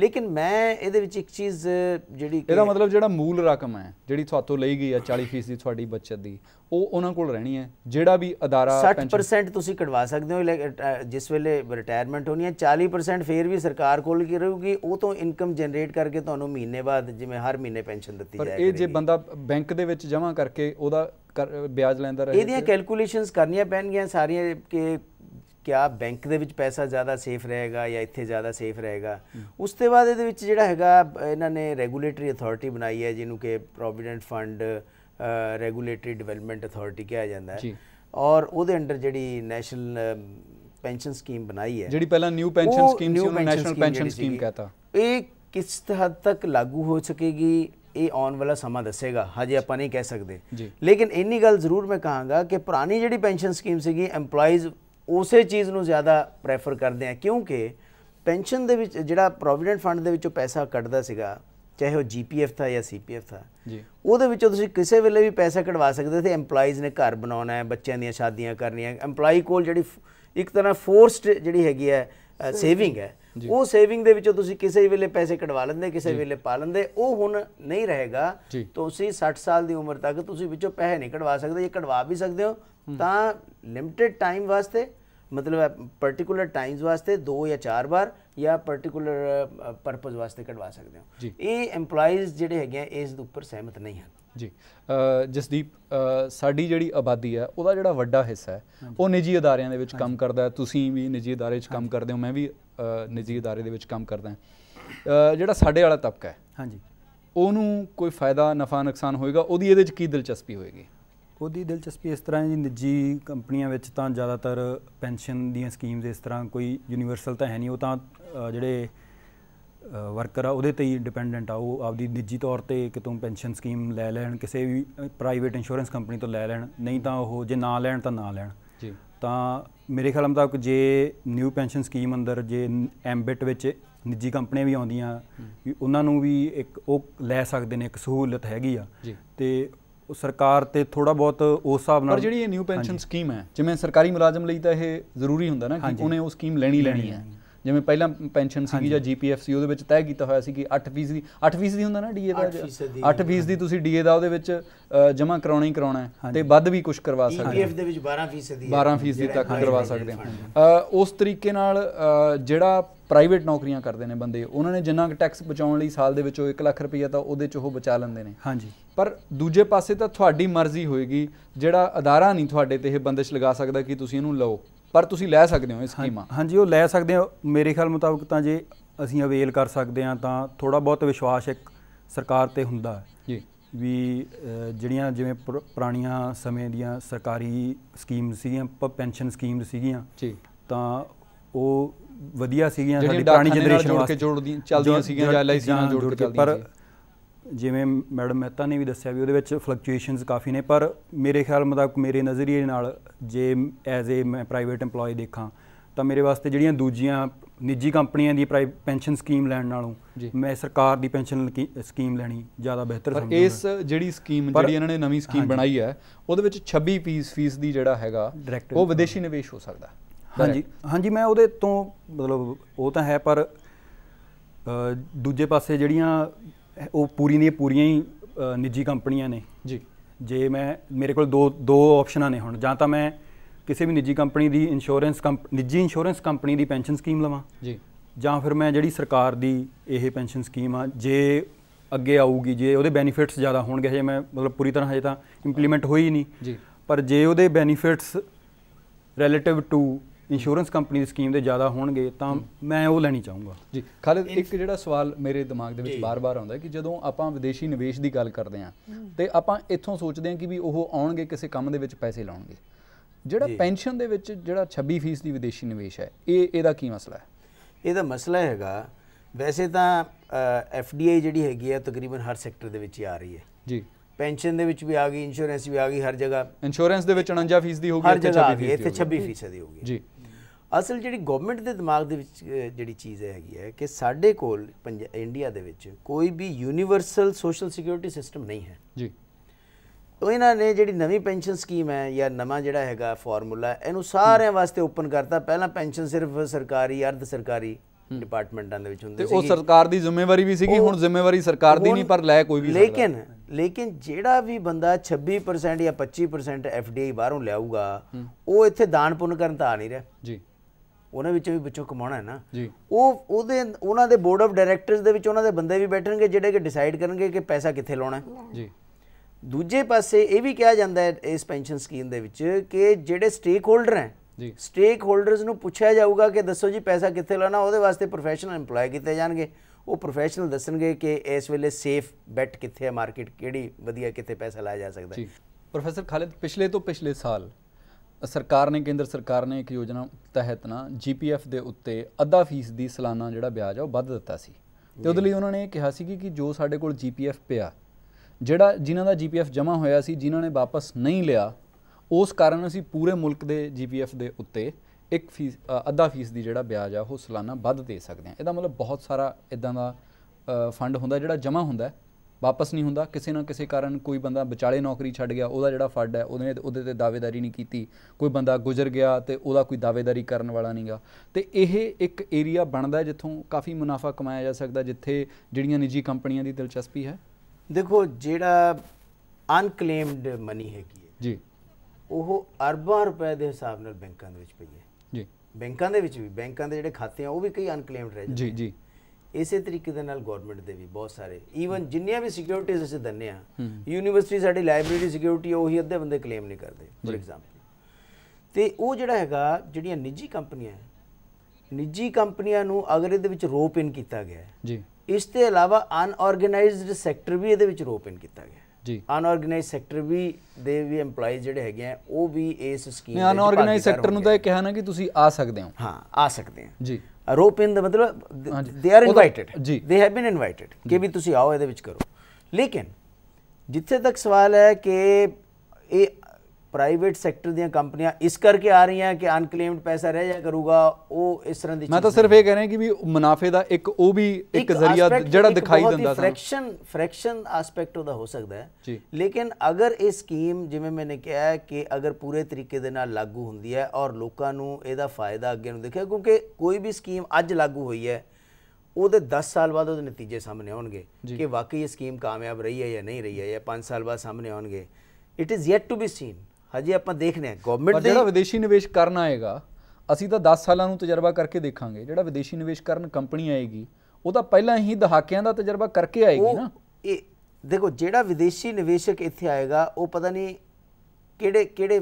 ਲੇਕਿਨ ਮੈਂ ਇਹਦੇ ਵਿੱਚ ਇੱਕ ਚੀਜ਼ ਜਿਹੜੀ ਇਹਦਾ ਮਤਲਬ ਜਿਹੜਾ ਮੂਲ ਰਕਮ ਹੈ ਜਿਹੜੀ ਤੁਹਾਤੋਂ ਲਈ ਗਈ ਹੈ 40% ਦੀ ਤੁਹਾਡੀ ਬਚਤ ਦੀ ਉਹ ਉਹਨਾਂ ਕੋਲ ਰਹਿਣੀ ਹੈ ਜਿਹੜਾ ਵੀ ਅਦਾਰਾ 60% ਤੁਸੀਂ ਕਢਵਾ ਸਕਦੇ ਹੋ ਜਿਸ ਵੇਲੇ ਰਿਟਾਇਰਮੈਂਟ ਹੋਣੀ ਹੈ 40% ਫੇਰ ਵੀ ਸਰਕਾਰ ਕੋਲ ਕੀ ਰਹੂਗੀ ਉਹ ਤੋਂ ਇਨਕਮ ਜਨਰੇਟ ਕਰਕੇ ਤੁਹਾਨੂੰ ਮਹੀਨੇ ਬਾਅਦ ਜਿਵੇਂ ਹਰ ਮਹੀਨੇ ਪੈਨਸ਼ਨ ਦਿੱਤੀ ਜਾਏਗੀ ਪਰ ਇਹ ਜੇ ਬੰਦਾ ਬੈਂਕ ਦੇ ਵਿੱਚ ਜਮ੍ਹਾਂ ਕਰਕੇ ਉਹਦਾ ਵਿਆਜ ਲੈਂਦਾ ਰਹੇ ਇਹਦੀਆਂ ਕੈਲਕੂਲੇਸ਼ਨਸ ਕਰਨੀਆਂ ਪੈਣਗੀਆਂ ਸਾਰੀਆਂ ਕਿ ਕਿਆ ਬੈਂਕ ਦੇ ਵਿੱਚ ਪੈਸਾ ਜ਼ਿਆਦਾ ਸੇਫ ਰਹੇਗਾ ਜਾਂ ਇੱਥੇ ਜ਼ਿਆਦਾ ਸੇਫ ਰਹੇਗਾ ਉਸ ਤੋਂ ਬਾਅਦ ਇਹਦੇ ਵਿੱਚ ਜਿਹੜਾ ਹੈਗਾ ਇਹਨਾਂ ਨੇ ਰੈਗੂਲੇਟਰੀ ਅਥਾਰਟੀ ਬਣਾਈ ਹੈ ਜਿਹਨੂੰ ਕਿ provident fund regulatory development authority ਕਿਹਾ ਜਾਂਦਾ ਹੈ ਔਰ ਉਹਦੇ ਅੰਡਰ ਜਿਹੜੀ ਨੈਸ਼ਨਲ ਪੈਨਸ਼ਨ ਸਕੀਮ ਬਣਾਈ ਹੈ ਜਿਹੜੀ ਪਹਿਲਾਂ ਨਿਊ ਪੈਨਸ਼ਨ ਸਕੀਮ ਸੀ ਉਹਨੂੰ ਨੈਸ਼ਨਲ ਪੈਨਸ਼ਨ ਸਕੀਮ ਕਹਤਾ ਇਹ ਕਿਸ ਹੱਦ ਤੱਕ ਲਾਗੂ ਹੋ ਸਕੇਗੀ ਇਹ ਆਉਣ ਵਾਲਾ ਸਮਾਂ ਦੱਸੇਗਾ ਹਜੇ ਆਪਾਂ ਨਹੀਂ ਕਹਿ ਸਕਦੇ ਲੇਕਿਨ ਇੰਨੀ ਗੱਲ ਜ਼ਰੂਰ ਮੈਂ ਕਹਾਂਗਾ ਕਿ ਪੁਰਾਣੀ ਜਿਹੜੀ ਪੈਨਸ਼ਨ ਸਕੀਮ ਸੀਗੀ EMPLOYEES ਉਸੇ ਚੀਜ਼ ਨੂੰ ਜ਼ਿਆਦਾ ਪ੍ਰੈਫਰ ਕਰਦੇ ਆ ਕਿਉਂਕਿ ਪੈਨਸ਼ਨ ਦੇ ਵਿੱਚ ਜਿਹੜਾ ਪ੍ਰੋਵੀਡੈਂਟ ਫੰਡ ਦੇ ਵਿੱਚੋਂ ਪੈਸਾ ਕੱਢਦਾ ਸੀਗਾ ਚਾਹੇ ਉਹ ਜੀਪੀਐਫ ਥਾ ਜਾਂ ਸੀਪੀਐਫ ਥਾ ਜੀ ਉਹਦੇ ਵਿੱਚੋਂ ਤੁਸੀਂ ਕਿਸੇ ਵੇਲੇ ਵੀ ਪੈਸਾ ਕਢਵਾ ਸਕਦੇ ਤੇ EMPLOYEES ਨੇ ਘਰ ਬਣਾਉਣਾ ਹੈ ਬੱਚਿਆਂ ਦੀਆਂ ਸ਼ਾਦੀਆਂ ਕਰਨੀਆਂ EMPLOYEE ਕੋਲ ਜਿਹੜੀ ਇੱਕ ਤਰ੍ਹਾਂ ਫੋਰਸਡ ਜਿਹੜੀ ਹੈਗੀ ਹੈ ਸੇਵਿੰਗ ਹੈ ਉਹ ਸੇਵਿੰਗ ਦੇ ਵਿੱਚੋਂ ਤੁਸੀਂ ਕਿਸੇ ਵੇਲੇ ਪੈਸੇ ਕਢਵਾ ਲੈਂਦੇ ਕਿਸੇ ਵੇਲੇ ਪਾ ਲੈਂਦੇ ਉਹ ਹੁਣ ਨਹੀਂ ਰਹੇਗਾ ਤੁਸੀਂ 60 ਸਾਲ ਦੀ ਉਮਰ ਤੱਕ ਤੁਸੀਂ ਵਿੱਚੋਂ ਪੈਸੇ ਨਹੀਂ ਕਢਵਾ ਸਕਦੇ ਜੇ ਕਢਵਾ ਵੀ ਸਕਦੇ ਹੋ ਤਾਂ ਲਿਮਟਿਡ ਟਾਈਮ ਵਾਸਤੇ ਮਤਲਬ ਪਾਰਟਿਕੂਲਰ ਟਾਈਮਸ ਵਾਸਤੇ 2 ਜਾਂ 4 ਵਾਰ ਜਾਂ ਪਾਰਟਿਕੂਲਰ ਪਰਪਸ ਵਾਸਤੇ ਕਢਵਾ ਸਕਦੇ ਹੋ ਇਹ EMPLOYEES ਜਿਹੜੇ ਹੈਗੇ ਆ ਇਸ ਦੇ ਉੱਪਰ ਸਹਿਮਤ ਨਹੀਂ ਹਨ ਜੀ ਜਸਦੀਪ ਸਾਡੀ ਜਿਹੜੀ ਆਬਾਦੀ ਹੈ ਉਹਦਾ ਜਿਹੜਾ ਵੱਡਾ ਹਿੱਸਾ ਹੈ ਉਹ ਨਿੱਜੀ ਅਦਾਰਿਆਂ ਦੇ ਵਿੱਚ ਕੰਮ ਕਰਦਾ ਤੁਸੀਂ ਵੀ ਨਿੱਜੀ ਅਦਾਰੇ 'ਚ ਕੰਮ ਕਰਦੇ ਹੋ ਮੈਂ ਵੀ ਨਿੱਜੀ ادارے ਦੇ ਵਿੱਚ ਕੰਮ ਕਰਦਾ ਜਿਹੜਾ ਸਾਡੇ ਵਾਲਾ ਤਬਕਾ ਹੈ ਹਾਂਜੀ ਉਹਨੂੰ ਕੋਈ ਫਾਇਦਾ ਨਫਾ ਨੁਕਸਾਨ ਹੋਏਗਾ ਉਹਦੀ ਇਹਦੇ ਵਿੱਚ ਕੀ ਦਿਲਚਸਪੀ ਹੋਏਗੀ ਉਹਦੀ ਦਿਲਚਸਪੀ ਇਸ ਤਰ੍ਹਾਂ ਜੀ ਨਿੱਜੀ ਕੰਪਨੀਆਂ ਵਿੱਚ ਤਾਂ ਜ਼ਿਆਦਾਤਰ ਪੈਨਸ਼ਨ ਦੀਆਂ ਸਕੀਮਸ ਇਸ ਤਰ੍ਹਾਂ ਕੋਈ ਯੂਨੀਵਰਸਲ ਤਾਂ ਹੈ ਨਹੀਂ ਉਹ ਤਾਂ ਜਿਹੜੇ ਵਰਕਰ ਆ ਉਹਦੇ ਤੇ ਹੀ ਡਿਪੈਂਡੈਂਟ ਆ ਉਹ ਆਪਦੀ ਨਿੱਜੀ ਤੌਰ ਤੇ ਕਿਤੋਂ ਪੈਨਸ਼ਨ ਸਕੀਮ ਲੈ ਲੈਣ ਕਿਸੇ ਵੀ ਪ੍ਰਾਈਵੇਟ ਇੰਸ਼ੋਰੈਂਸ ਕੰਪਨੀ ਤੋਂ ਲੈ ਲੈਣ ਨਹੀਂ ਤਾਂ ਉਹ ਜੇ ਨਾ ਲੈਣ ਤਾਂ ਨਾ ਲੈਣ ਜੀ ਤਾਂ ਮੇਰੇ ਖਿਆਲ ਮੁਤਾਬਕ ਜੇ ਨਿਊ ਪੈਨਸ਼ਨ ਸਕੀਮ ਅੰਦਰ ਜੇ ਐਮਬਿਟ ਵਿੱਚ ਨਿੱਜੀ ਕੰਪਨੀਆਂ ਵੀ ਆਉਂਦੀਆਂ ਵੀ ਉਹਨਾਂ ਨੂੰ ਵੀ ਇੱਕ ਉਹ ਲੈ ਸਕਦੇ ਨੇ ਇੱਕ ਸਹੂਲਤ ਹੈਗੀ ਆ ਤੇ ਸਰਕਾਰ ਤੇ ਥੋੜਾ ਬਹੁਤ ਉਸ ਹਿਸਾਬ ਨਾਲ ਪਰ ਜਿਹੜੀ ਇਹ ਨਿਊ ਪੈਨਸ਼ਨ ਸਕੀਮ ਹੈ ਜਿਵੇਂ ਸਰਕਾਰੀ ਮੁਲਾਜ਼ਮ ਲਈ ਤਾਂ ਇਹ ਜ਼ਰੂਰੀ ਹੁੰਦਾ ਨਾ ਕਿ ਉਹਨੇ ਉਹ ਸਕੀਮ ਲੈਣੀ ਲੈਣੀ ਹੈ ਜਿਵੇਂ ਪਹਿਲਾਂ ਪੈਨਸ਼ਨ ਸੀਗੀ ਜਾਂ ਜੀਪੀਐਫ ਸੀ ਉਹਦੇ ਵਿੱਚ ਤੈਅ ਕੀਤਾ ਹੋਇਆ ਸੀ ਕਿ 8% ਦੀ 8% ਦੀ ਹੁੰਦਾ ਨਾ ਡੀਏ ਦਾ 8% ਦੀ ਤੁਸੀਂ ਡੀਏ ਦਾ ਉਹਦੇ ਵਿੱਚ ਜਮ੍ਹਾਂ ਕਰਾਉਣਾ ਹੀ ਕਰਾਉਣਾ ਹੈ ਤੇ ਵੱਧ ਵੀ ਕੁਝ ਕਰਵਾ e ਸਕਦੇ ਹੋ ਜੀਪੀਐਫ ਦੇ ਵਿੱਚ 12% ਦੀ 12% ਦੀ ਤੱਕ ਕਰਵਾ ਸਕਦੇ ਹੋ ਉਸ ਤਰੀਕੇ ਨਾਲ ਜਿਹੜਾ ਪ੍ਰਾਈਵੇਟ ਨੌਕਰੀਆਂ ਕਰਦੇ ਨੇ ਬੰਦੇ ਉਹਨਾਂ ਨੇ ਜਿੰਨਾ ਕਿ ਟੈਕਸ ਬਚਾਉਣ ਲਈ ਸਾਲ ਦੇ ਵਿੱਚ ਉਹ 1 ਲੱਖ ਰੁਪਈਆ ਤਾਂ ਉਹਦੇ ਚ ਉਹ ਬਚਾ ਲੈਂਦੇ ਨੇ ਹਾਂਜੀ ਪਰ ਦੂਜੇ ਪਾਸੇ ਤਾਂ ਤੁਹਾਡੀ ਮਰਜ਼ੀ ਹੋਏਗੀ ਜਿਹੜਾ ਅਦਾਰਾ ਨਹੀਂ ਤੁਹਾਡੇ ਤੇ ਇਹ ਬੰਦਸ਼ ਲਗਾ ਸਕਦਾ ਕਿ ਤੁਸੀਂ ਇਹਨੂੰ ਲਓ ਪਰ ਤੁਸੀਂ ਲੈ ਸਕਦੇ ਹੋ ਇਹ ਸਕੀਮਾਂ ਹਾਂਜੀ ਉਹ ਲੈ ਸਕਦੇ ਹੋ ਮੇਰੇ ਖਿਆਲ ਮੁਤਾਬਕ ਤਾਂ ਜੇ ਅਸੀਂ ਅਵੇਲ ਕਰ ਸਕਦੇ ਹਾਂ ਤਾਂ ਥੋੜਾ ਬਹੁਤ ਵਿਸ਼ਵਾਸ ਇੱਕ ਸਰਕਾਰ ਤੇ ਹੁੰਦਾ ਹੈ ਜੀ ਵੀ ਜਿਹੜੀਆਂ ਜਿਵੇਂ ਪੁਰਾਣੀਆਂ ਸਮੇਂ ਦੀਆਂ ਸਰਕਾਰੀ ਸਕੀਮ ਸੀਗੀਆਂ ਪੈਨਸ਼ਨ ਸਕੀਮ ਸੀਗੀਆਂ ਜੀ ਤਾਂ ਉਹ ਵਧੀਆ ਸੀਗੀਆਂ ਸਾਡੀ ਪੁਰਾਣੀ ਜਨਰੇਸ਼ਨ ਵਾਸਤੇ ਜੋੜਦੀਆਂ ਚੱਲਦੀਆਂ ਸੀਗੀਆਂ ਜਾਂ ਐਲਆਈਸੀ ਨਾਲ ਜੋੜ ਕੇ ਚੱਲਦੀਆਂ ਪਰ ਜਿਵੇਂ ਮੈਡਮ ਮਹਿਤਾ ਨੇ ਵੀ ਦੱਸਿਆ ਵੀ ਉਹਦੇ ਵਿੱਚ ਫਲਕਚੁਏਸ਼ਨਸ ਕਾਫੀ ਨੇ ਪਰ ਮੇਰੇ ਖਿਆਲ ਮੁਤਾਬਕ ਮੇਰੇ ਨਜ਼ਰੀਏ ਨਾਲ ਜੇ ਐਜ਼ ਏ ਮੈਂ ਪ੍ਰਾਈਵੇਟ EMPLOYEE ਦੇਖਾਂ ਤਾਂ ਮੇਰੇ ਵਾਸਤੇ ਜਿਹੜੀਆਂ ਦੂਜੀਆਂ ਨਿੱਜੀ ਕੰਪਨੀਆਂ ਦੀ ਪੈਨਸ਼ਨ ਸਕੀਮ ਲੈਣ ਨਾਲੋਂ ਮੈਂ ਸਰਕਾਰ ਦੀ ਪੈਨਸ਼ਨ ਸਕੀਮ ਲੈਣੀ ਜ਼ਿਆਦਾ ਬਿਹਤਰ ਸਮਝਦਾ ਪਰ ਇਸ ਜਿਹੜੀ ਸਕੀਮ ਜਿਹੜੀ ਇਹਨਾਂ ਨੇ ਨਵੀਂ ਸਕੀਮ ਬਣਾਈ ਹੈ ਉਹਦੇ ਵਿੱਚ 26 ਫੀਸ ਦੀ ਜਿਹੜਾ ਹੈਗਾ ਉਹ ਵਿਦੇਸ਼ੀ ਨਿਵੇਸ਼ ਹੋ ਸਕਦਾ ਹਾਂਜੀ ਹਾਂਜੀ ਮੈਂ ਉਹਦੇ ਤੋਂ ਮਤਲਬ ਉਹ ਤਾਂ ਹੈ ਪਰ ਦੂਜੇ ਪਾਸੇ ਜਿਹੜੀਆਂ ਉਹ ਪੂਰੀ ਨਹੀਂ ਪੂਰੀਆਂ ਹੀ ਨਿੱਜੀ ਕੰਪਨੀਆਂ ਨੇ ਜੀ ਜੇ ਮੈਂ ਮੇਰੇ ਕੋਲ ਦੋ ਦੋ ਆਪਸ਼ਨਾਂ ਨੇ ਹੁਣ ਜਾਂ ਤਾਂ ਮੈਂ ਕਿਸੇ ਵੀ ਨਿੱਜੀ ਕੰਪਨੀ ਦੀ ਇੰਸ਼ੋਰੈਂਸ ਨਿੱਜੀ ਇੰਸ਼ੋਰੈਂਸ ਕੰਪਨੀ ਦੀ ਪੈਨਸ਼ਨ ਸਕੀਮ ਲਵਾਂ ਜੀ ਜਾਂ ਫਿਰ ਮੈਂ ਜਿਹੜੀ ਸਰਕਾਰ ਦੀ ਇਹ ਪੈਨਸ਼ਨ ਸਕੀਮ ਆ ਜੇ ਅੱਗੇ ਆਊਗੀ ਜੇ ਉਹਦੇ ਬੈਨੀਫਿਟਸ ਜ਼ਿਆਦਾ ਹੋਣਗੇ ਜੇ ਮੈਂ ਮਤਲਬ ਪੂਰੀ ਤਰ੍ਹਾਂ ਹਜੇ ਤਾਂ ਇੰਪਲੀਮੈਂਟ ਹੋਈ ਨਹੀਂ ਜੀ ਪਰ ਜੇ ਉਹਦੇ benefits relative to insurance company ਦੀ ਸਕੀਮ ਦੇ ਜ਼ਿਆਦਾ ਹੋਣਗੇ ਤਾਂ ਮੈਂ ਉਹ ਲੈਣੀ ਚਾਹੂੰਗਾ ਜੀ ਖਾਲਿਦ ਇੱਕ ਜਿਹੜਾ ਸਵਾਲ ਮੇਰੇ ਦਿਮਾਗ ਦੇ ਵਿੱਚ ਬਾਰ-ਬਾਰ ਆਉਂਦਾ ਹੈ ਕਿ ਜਦੋਂ ਆਪਾਂ ਵਿਦੇਸ਼ੀ ਨਿਵੇਸ਼ ਦੀ ਗੱਲ ਕਰਦੇ ਆਂ ਤੇ ਆਪਾਂ ਇੱਥੋਂ ਸੋਚਦੇ ਆਂ ਕਿ ਵੀ ਉਹ ਆਉਣਗੇ ਕਿਸੇ ਕੰਮ ਦੇ ਵਿੱਚ ਪੈਸੇ ਲਾਉਣਗੇ ਜਿਹੜਾ ਪੈਨਸ਼ਨ ਦੇ ਵਿੱਚ ਜਿਹੜਾ 26% ਦੀ ਵਿਦੇਸ਼ੀ ਨਿਵੇਸ਼ ਹੈ ਇਹ ਇਹਦਾ ਕੀ ਮਸਲਾ ਹੈ ਇਹਦਾ ਮਸਲਾ ਹੈਗਾ ਵੈਸੇ ਤਾਂ ਐਫਡੀਆਈ ਜਿਹੜੀ ਹੈਗੀ ਹੈ ਤਕਰੀਬਨ ਹਰ ਸੈਕਟਰ ਦੇ ਵਿੱਚ ਹੀ ਆ ਰਹੀ ਹੈ ਜੀ ਪੈਨਸ਼ਨ ਦੇ ਵਿੱਚ ਵੀ ਆ ਗਈ ਇੰਸ਼ੋਰੈਂਸ ਵੀ ਆ ਗਈ ਹਰ ਜਗ੍ਹਾ ਇੰਸ਼ੋਰੈਂਸ ਦੇ ਵਿੱਚ 49% ਦੀ ਹੋ ਗਈ ਇੱਥੇ 26% ਦੀ ਹੋ ਗਈ ਜੀ ਅਸਲ ਜਿਹੜੀ ਗਵਰਨਮੈਂਟ ਦੇ ਦਿਮਾਗ ਦੇ ਵਿੱਚ ਜਿਹੜੀ ਚੀਜ਼ ਹੈਗੀ ਹੈ ਕਿ ਸਾਡੇ ਕੋਲ ਇੰਡੀਆ ਦੇ ਵਿੱਚ ਕੋਈ ਵੀ ਯੂਨੀਵਰਸਲ ਸੋਸ਼ਲ ਸਿਕਿਉਰਿਟੀ ਸਿਸਟਮ ਨਹੀਂ ਹੈ ਜੀ ਇਹਨਾਂ ਨੇ ਜਿਹੜੀ ਨਵੀਂ ਪੈਨਸ਼ਨ ਸਕੀਮ ਹੈ ਜਾਂ ਨਵਾਂ ਜਿਹੜਾ ਹੈਗਾ ਫਾਰਮੂਲਾ ਇਹਨੂੰ ਸਾਰਿਆਂ ਵਾਸਤੇ ਓਪਨ ਕਰਤਾ ਪਹਿਲਾਂ ਪੈਨਸ਼ਨ ਸਿਰਫ ਸਰਕਾਰੀ ਅਰਧ ਸਰਕਾਰੀ ਡਿਪਾਰਟਮੈਂਟਾਂ ਦੇ ਵਿੱਚ ਹੁੰਦੀ ਸੀ ਤੇ ਉਹ ਸਰਕਾਰ ਦੀ ਜ਼ਿੰਮੇਵਾਰੀ ਵੀ ਸੀਗੀ ਹੁਣ ਜ਼ਿੰਮੇਵਾਰੀ ਸਰਕਾਰ ਦੀ ਨਹੀਂ ਪਰ ਲੈ ਕੋਈ ਵੀ ਲੇਕਿਨ ਲੇਕਿਨ ਜਿਹੜਾ ਵੀ ਬੰਦਾ 26% ਜਾਂ 25% ਐਫਡੀਆਈ ਬਾਹਰੋਂ ਲਿਆਊਗਾ ਉਹ ਇੱਥੇ ਦਾਨ ਪੁੰਨ ਕਰਨ ਤਾਂ ਆ ਨਹੀਂ ਰਿਹਾ ਜੀ ਉਹਨਾਂ ਵਿੱਚੋਂ ਵੀ ਵਿੱਚੋਂ ਕਮਾਉਣਾ ਹੈ ਨਾ ਉਹ ਉਹਦੇ ਉਹਨਾਂ ਦੇ ਬੋਰਡ ਆਫ ਡਾਇਰੈਕਟਰਸ ਦੇ ਵਿੱਚ ਉਹਨਾਂ ਦੇ ਬੰਦੇ ਵੀ ਬੈਠਣਗੇ ਜਿਹੜੇ ਕਿ ਡਿਸਾਈਡ ਕਰਨਗੇ ਕਿ ਪੈਸਾ ਕਿੱਥੇ ਲਾਉਣਾ ਹੈ ਜੀ ਦੂਜੇ ਪਾਸੇ ਇਹ ਵੀ ਕਿਹਾ ਜਾਂਦਾ ਹੈ ਇਸ ਪੈਨਸ਼ਨ ਸਕੀਮ ਦੇ ਵਿੱਚ ਕਿ ਜਿਹੜੇ ਸਟੇਕ ਹੋਲਡਰ ਹੈ ਜੀ ਸਟੇਕ ਹੋਲਡਰਸ ਨੂੰ ਪੁੱਛਿਆ ਜਾਊਗਾ ਕਿ ਦੱਸੋ ਜੀ ਪੈਸਾ ਕਿੱਥੇ ਲਾਉਣਾ ਉਹਦੇ ਵਾਸਤੇ ਪ੍ਰੋਫੈਸ਼ਨਲ ਏਮਪਲੋਈ ਕੀਤੇ ਜਾਣਗੇ ਉਹ ਪ੍ਰੋਫੈਸ਼ਨਲ ਦੱਸਣਗੇ ਕਿ ਇਸ ਵੇਲੇ ਸੇਫ ਬੈਟ ਕਿੱਥੇ ਹੈ ਮਾਰਕੀਟ ਕਿਹੜੀ ਵਧੀਆ ਕਿੱਥੇ ਪੈਸਾ ਲਾਇਆ ਜਾ ਸਕਦਾ ਹੈ ਪ੍ਰੋਫੈਸਰ ਖਾਲਿਦ ਪਿਛਲੇ ਤੋਂ ਪਿਛਲੇ ਸਾਲ ਸਰਕਾਰ ਨੇ ਕੇਂਦਰ ਸਰਕਾਰ ਨੇ ਇੱਕ ਯੋਜਨਾ ਤਹਿਤ ਨਾ ਜੀਪੀਐਫ ਦੇ ਉੱਤੇ ਅੱਧਾ ਫੀਸ ਦੀ ਸਾਲਾਨਾ ਜਿਹੜਾ ਵਿਆਜ ਆ ਉਹ ਵੱਧ ਦਿੱਤਾ ਸੀ ਤੇ ਉਹਦੇ ਲਈ ਉਹਨਾਂ ਨੇ ਕਿਹਾ ਸੀ ਕਿ ਜੋ ਸਾਡੇ ਕੋਲ ਜੀਪੀਐਫ ਪਿਆ ਜਿਹੜਾ ਜਿਨ੍ਹਾਂ ਦਾ ਜੀਪੀਐਫ ਜਮ੍ਹਾਂ ਹੋਇਆ ਸੀ ਜਿਨ੍ਹਾਂ ਨੇ ਵਾਪਸ ਨਹੀਂ ਲਿਆ ਉਸ ਕਾਰਨ ਅਸੀਂ ਪੂਰੇ ਮੁਲਕ ਦੇ ਜੀਪੀਐਫ ਦੇ ਉੱਤੇ ਇੱਕ ਫੀਸ ਅੱਧਾ ਫੀਸ ਦੀ ਜਿਹੜਾ ਵਿਆਜ ਆ ਉਹ ਸਾਲਾਨਾ ਵੱਧ ਦੇ ਸਕਦੇ ਆ ਇਹਦਾ ਮਤਲਬ ਬਹੁਤ ਸਾਰਾ ਇਦਾਂ ਦਾ ਫੰਡ ਹੁੰਦਾ ਜਿਹੜਾ ਜਮ੍ਹਾਂ ਹੁੰਦਾ ਵਾਪਸ ਨਹੀਂ ਹੁੰਦਾ ਕਿਸੇ ਨਾ ਕਿਸੇ ਕਾਰਨ ਕੋਈ ਬੰਦਾ ਵਿਚਾਲੇ ਨੌਕਰੀ ਛੱਡ ਗਿਆ ਉਹਦਾ ਜਿਹੜਾ ਫੰਡ ਹੈ ਉਹਨੇ ਉਹਦੇ ਤੇ ਦਾਅਵੇਦਾਰੀ ਨਹੀਂ ਕੀਤੀ ਕੋਈ ਬੰਦਾ ਗੁਜ਼ਰ ਗਿਆ ਤੇ ਉਹਦਾ ਕੋਈ ਦਾਅਵੇਦਾਰੀ ਕਰਨ ਵਾਲਾ ਨਹੀਂਗਾ ਤੇ ਇਹ ਇੱਕ ਏਰੀਆ ਬਣਦਾ ਜਿੱਥੋਂ ਕਾਫੀ ਮੁਨਾਫਾ ਕਮਾਇਆ ਜਾ ਸਕਦਾ ਜਿੱਥੇ ਜਿਹੜੀਆਂ ਨਿੱਜੀ ਕੰਪਨੀਆਂ ਦੀ ਦਿਲਚਸਪੀ ਹੈ ਦੇਖੋ ਜਿਹੜਾ ਅਨਕਲੇਮਡ ਮਨੀ ਕੀ ਹੈ ਜੀ ਉਹ ਅਰਬਾਂ ਰੁਪਏ ਦੇ ਹਿਸਾਬ ਨਾਲ ਬੈਂਕਾਂ ਦੇ ਵਿੱਚ ਪਈ ਹੈ ਜੀ ਬੈਂਕਾਂ ਦੇ ਵਿੱਚ ਵੀ ਬੈਂਕਾਂ ਦੇ ਜਿਹੜੇ ਖਾਤੇ ਆ ਉਹ ਵੀ ਕਈ ਅਨਕਲੇਮਡ ਰਹਿ ਜਾਂਦੇ ਜੀ ਜੀ ਇਸੇ ਤਰੀਕੇ ਦੇ ਨਾਲ ਗਵਰਨਮੈਂਟ ਦੇ ਵੀ ਬਹੁਤ ਸਾਰੇ ਈਵਨ ਜਿੰਨੀਆਂ ਵੀ ਸਿਕਿਉਰਿਟੀਆਂ ਅਸੀਂ ਦੰਨੇ ਆ ਯੂਨੀਵਰਸਿਟੀ ਸਾਡੀ ਲਾਇਬ੍ਰੇਰੀ ਸਿਕਿਉਰਿਟੀ ਉਹੀ ਅੱਧੇ ਬੰਦੇ ਕਲੇਮ ਨਹੀਂ ਕਰਦੇ ਫੋਰ ਐਗਜ਼ਾਮਪਲ ਤੇ ਉਹ ਜਿਹੜਾ ਹੈਗਾ ਜਿਹੜੀਆਂ ਨਿੱਜੀ ਕੰਪਨੀਆਂ ਨਿੱਜੀ ਕੰਪਨੀਆਂ ਨੂੰ ਅਗਰ ਇਹਦੇ ਵਿੱਚ ਰੋਪ ਇਨ ਕੀਤਾ ਗਿਆ ਜੀ ਇਸ ਤੇ ਇਲਾਵਾ ਅਨਆਰਗੇਨਾਈਜ਼ਡ ਸੈਕਟਰ ਵੀ ਇਹਦੇ ਵਿੱਚ ਰੋਪ ਇਨ ਕੀਤਾ ਗਿਆ ਜੀ ਅਨਆਰਗੇਨਾਈਜ਼ ਸੈਕਟਰ ਵੀ ਦੇ ਵੀ EMPLOYEES ਜਿਹੜੇ ਹੈਗੇ ਆ ਉਹ ਵੀ ਇਸ ਸਕੀਮ ਦੇ ਅਨਆਰਗੇਨਾਈਜ਼ ਸੈਕਟਰ ਨੂੰ ਤਾਂ ਇਹ ਕਿਹਾ ਨਾ ਕਿ ਤੁਸੀਂ ਆ ਸਕਦੇ ਹੋ ਹਾਂ ਆ ਸਕਦੇ ਆ ਜੀ ਰੋਪ ਇਨ ਦਾ ਮਤਲਬ they are invited they have been invited ਕਿ ਵੀ ਤੁਸੀਂ ਆਓ ਇਹਦੇ ਵਿੱਚ ਕਰੋ ਲੇਕਿਨ ਜਿੱਥੇ ਤੱਕ ਸਵਾਲ ਹੈ ਕਿ ਇਹ ਪ੍ਰਾਈਵੇਟ ਸੈਕਟਰ ਦੀਆਂ ਕੰਪਨੀਆਂ ਇਸ ਕਰਕੇ ਆ ਰਹੀਆਂ ਕਿ ਅਨਕਲੇਮਡ ਪੈਸਾ ਰਹਿ ਜਾ ਕਰੂਗਾ ਉਹ ਇਸ ਤਰ੍ਹਾਂ ਦੀ ਮੈਂ ਤਾਂ ਸਿਰਫ ਇਹ ਕਹਿ ਰਿਹਾ ਕਿ ਵੀ ਮੁਨਾਫੇ ਦਾ ਇੱਕ ਉਹ ਵੀ ਇੱਕ ਜ਼ਰੀਆ ਜਿਹੜਾ ਦਿਖਾਈ ਦਿੰਦਾ ਫ੍ਰੈਕਸ਼ਨ ਫ੍ਰੈਕਸ਼ਨ ਐਸਪੈਕਟ ਉਹਦਾ ਹੋ ਸਕਦਾ ਹੈ ਲੇਕਿਨ ਅਗਰ ਇਹ ਸਕੀਮ ਜਿਵੇਂ ਨੇ ਕਿਹਾ ਕਿ ਅਗਰ ਪੂਰੇ ਤਰੀਕੇ ਦੇ ਨਾਲ ਲਾਗੂ ਹੁੰਦੀ ਹੈ ਔਰ ਲੋਕਾਂ ਨੂੰ ਇਹਦਾ ਫਾਇਦਾ ਅੱਗੇ ਨੂੰ ਦਿਖਿਆ ਕਿਉਂਕਿ ਕੋਈ ਵੀ ਸਕੀਮ ਅੱਜ ਲਾਗੂ ਹੋਈ ਹੈ ਉਹਦੇ 10 ਸਾਲ ਬਾਅਦ ਉਹਦੇ ਨਤੀਜੇ ਸਾਹਮਣੇ ਆਉਣਗੇ ਕਿ ਵਾਕਈ ਇਹ ਸਕੀਮ ਕਾਮਯਾਬ ਰਹੀ ਹੈ ਜਾਂ ਨਹੀਂ ਰਹੀ ਹੈ ਜਾਂ 5 ਸਾਲ ਬਾਅਦ ਸਾਹਮਣੇ ਆਉਣਗੇ it is yet to be seen ਹਜੇ ਆਪਾਂ ਦੇਖਨੇ ਆ ਗਵਰਨਮੈਂਟ ਦੇ ਜਿਹੜਾ ਵਿਦੇਸ਼ੀ ਨਿਵੇਸ਼ ਕਰਨ ਆਏਗਾ ਅਸੀਂ ਤਾਂ 10 ਸਾਲਾਂ ਨੂੰ ਤਜਰਬਾ ਕਰਕੇ ਦੇਖਾਂਗੇ ਜਿਹੜਾ ਵਿਦੇਸ਼ੀ ਨਿਵੇਸ਼ ਕਰਨ ਕੰਪਨੀ ਆਏਗੀ ਉਹ ਤਾਂ ਪਹਿਲਾਂ ਹੀ ਦਹਾਕਿਆਂ ਦਾ ਤਜਰਬਾ ਕਰਕੇ ਆਏਗੀ ਨਾ ਇਹ ਦੇਖੋ ਜਿਹੜਾ ਵਿਦੇਸ਼ੀ ਨਿਵੇਸ਼ਕ ਇੱਥੇ ਆਏਗਾ ਉਹ ਪਤਾ ਨਹੀਂ ਕਿਹੜੇ ਕਿਹੜੇ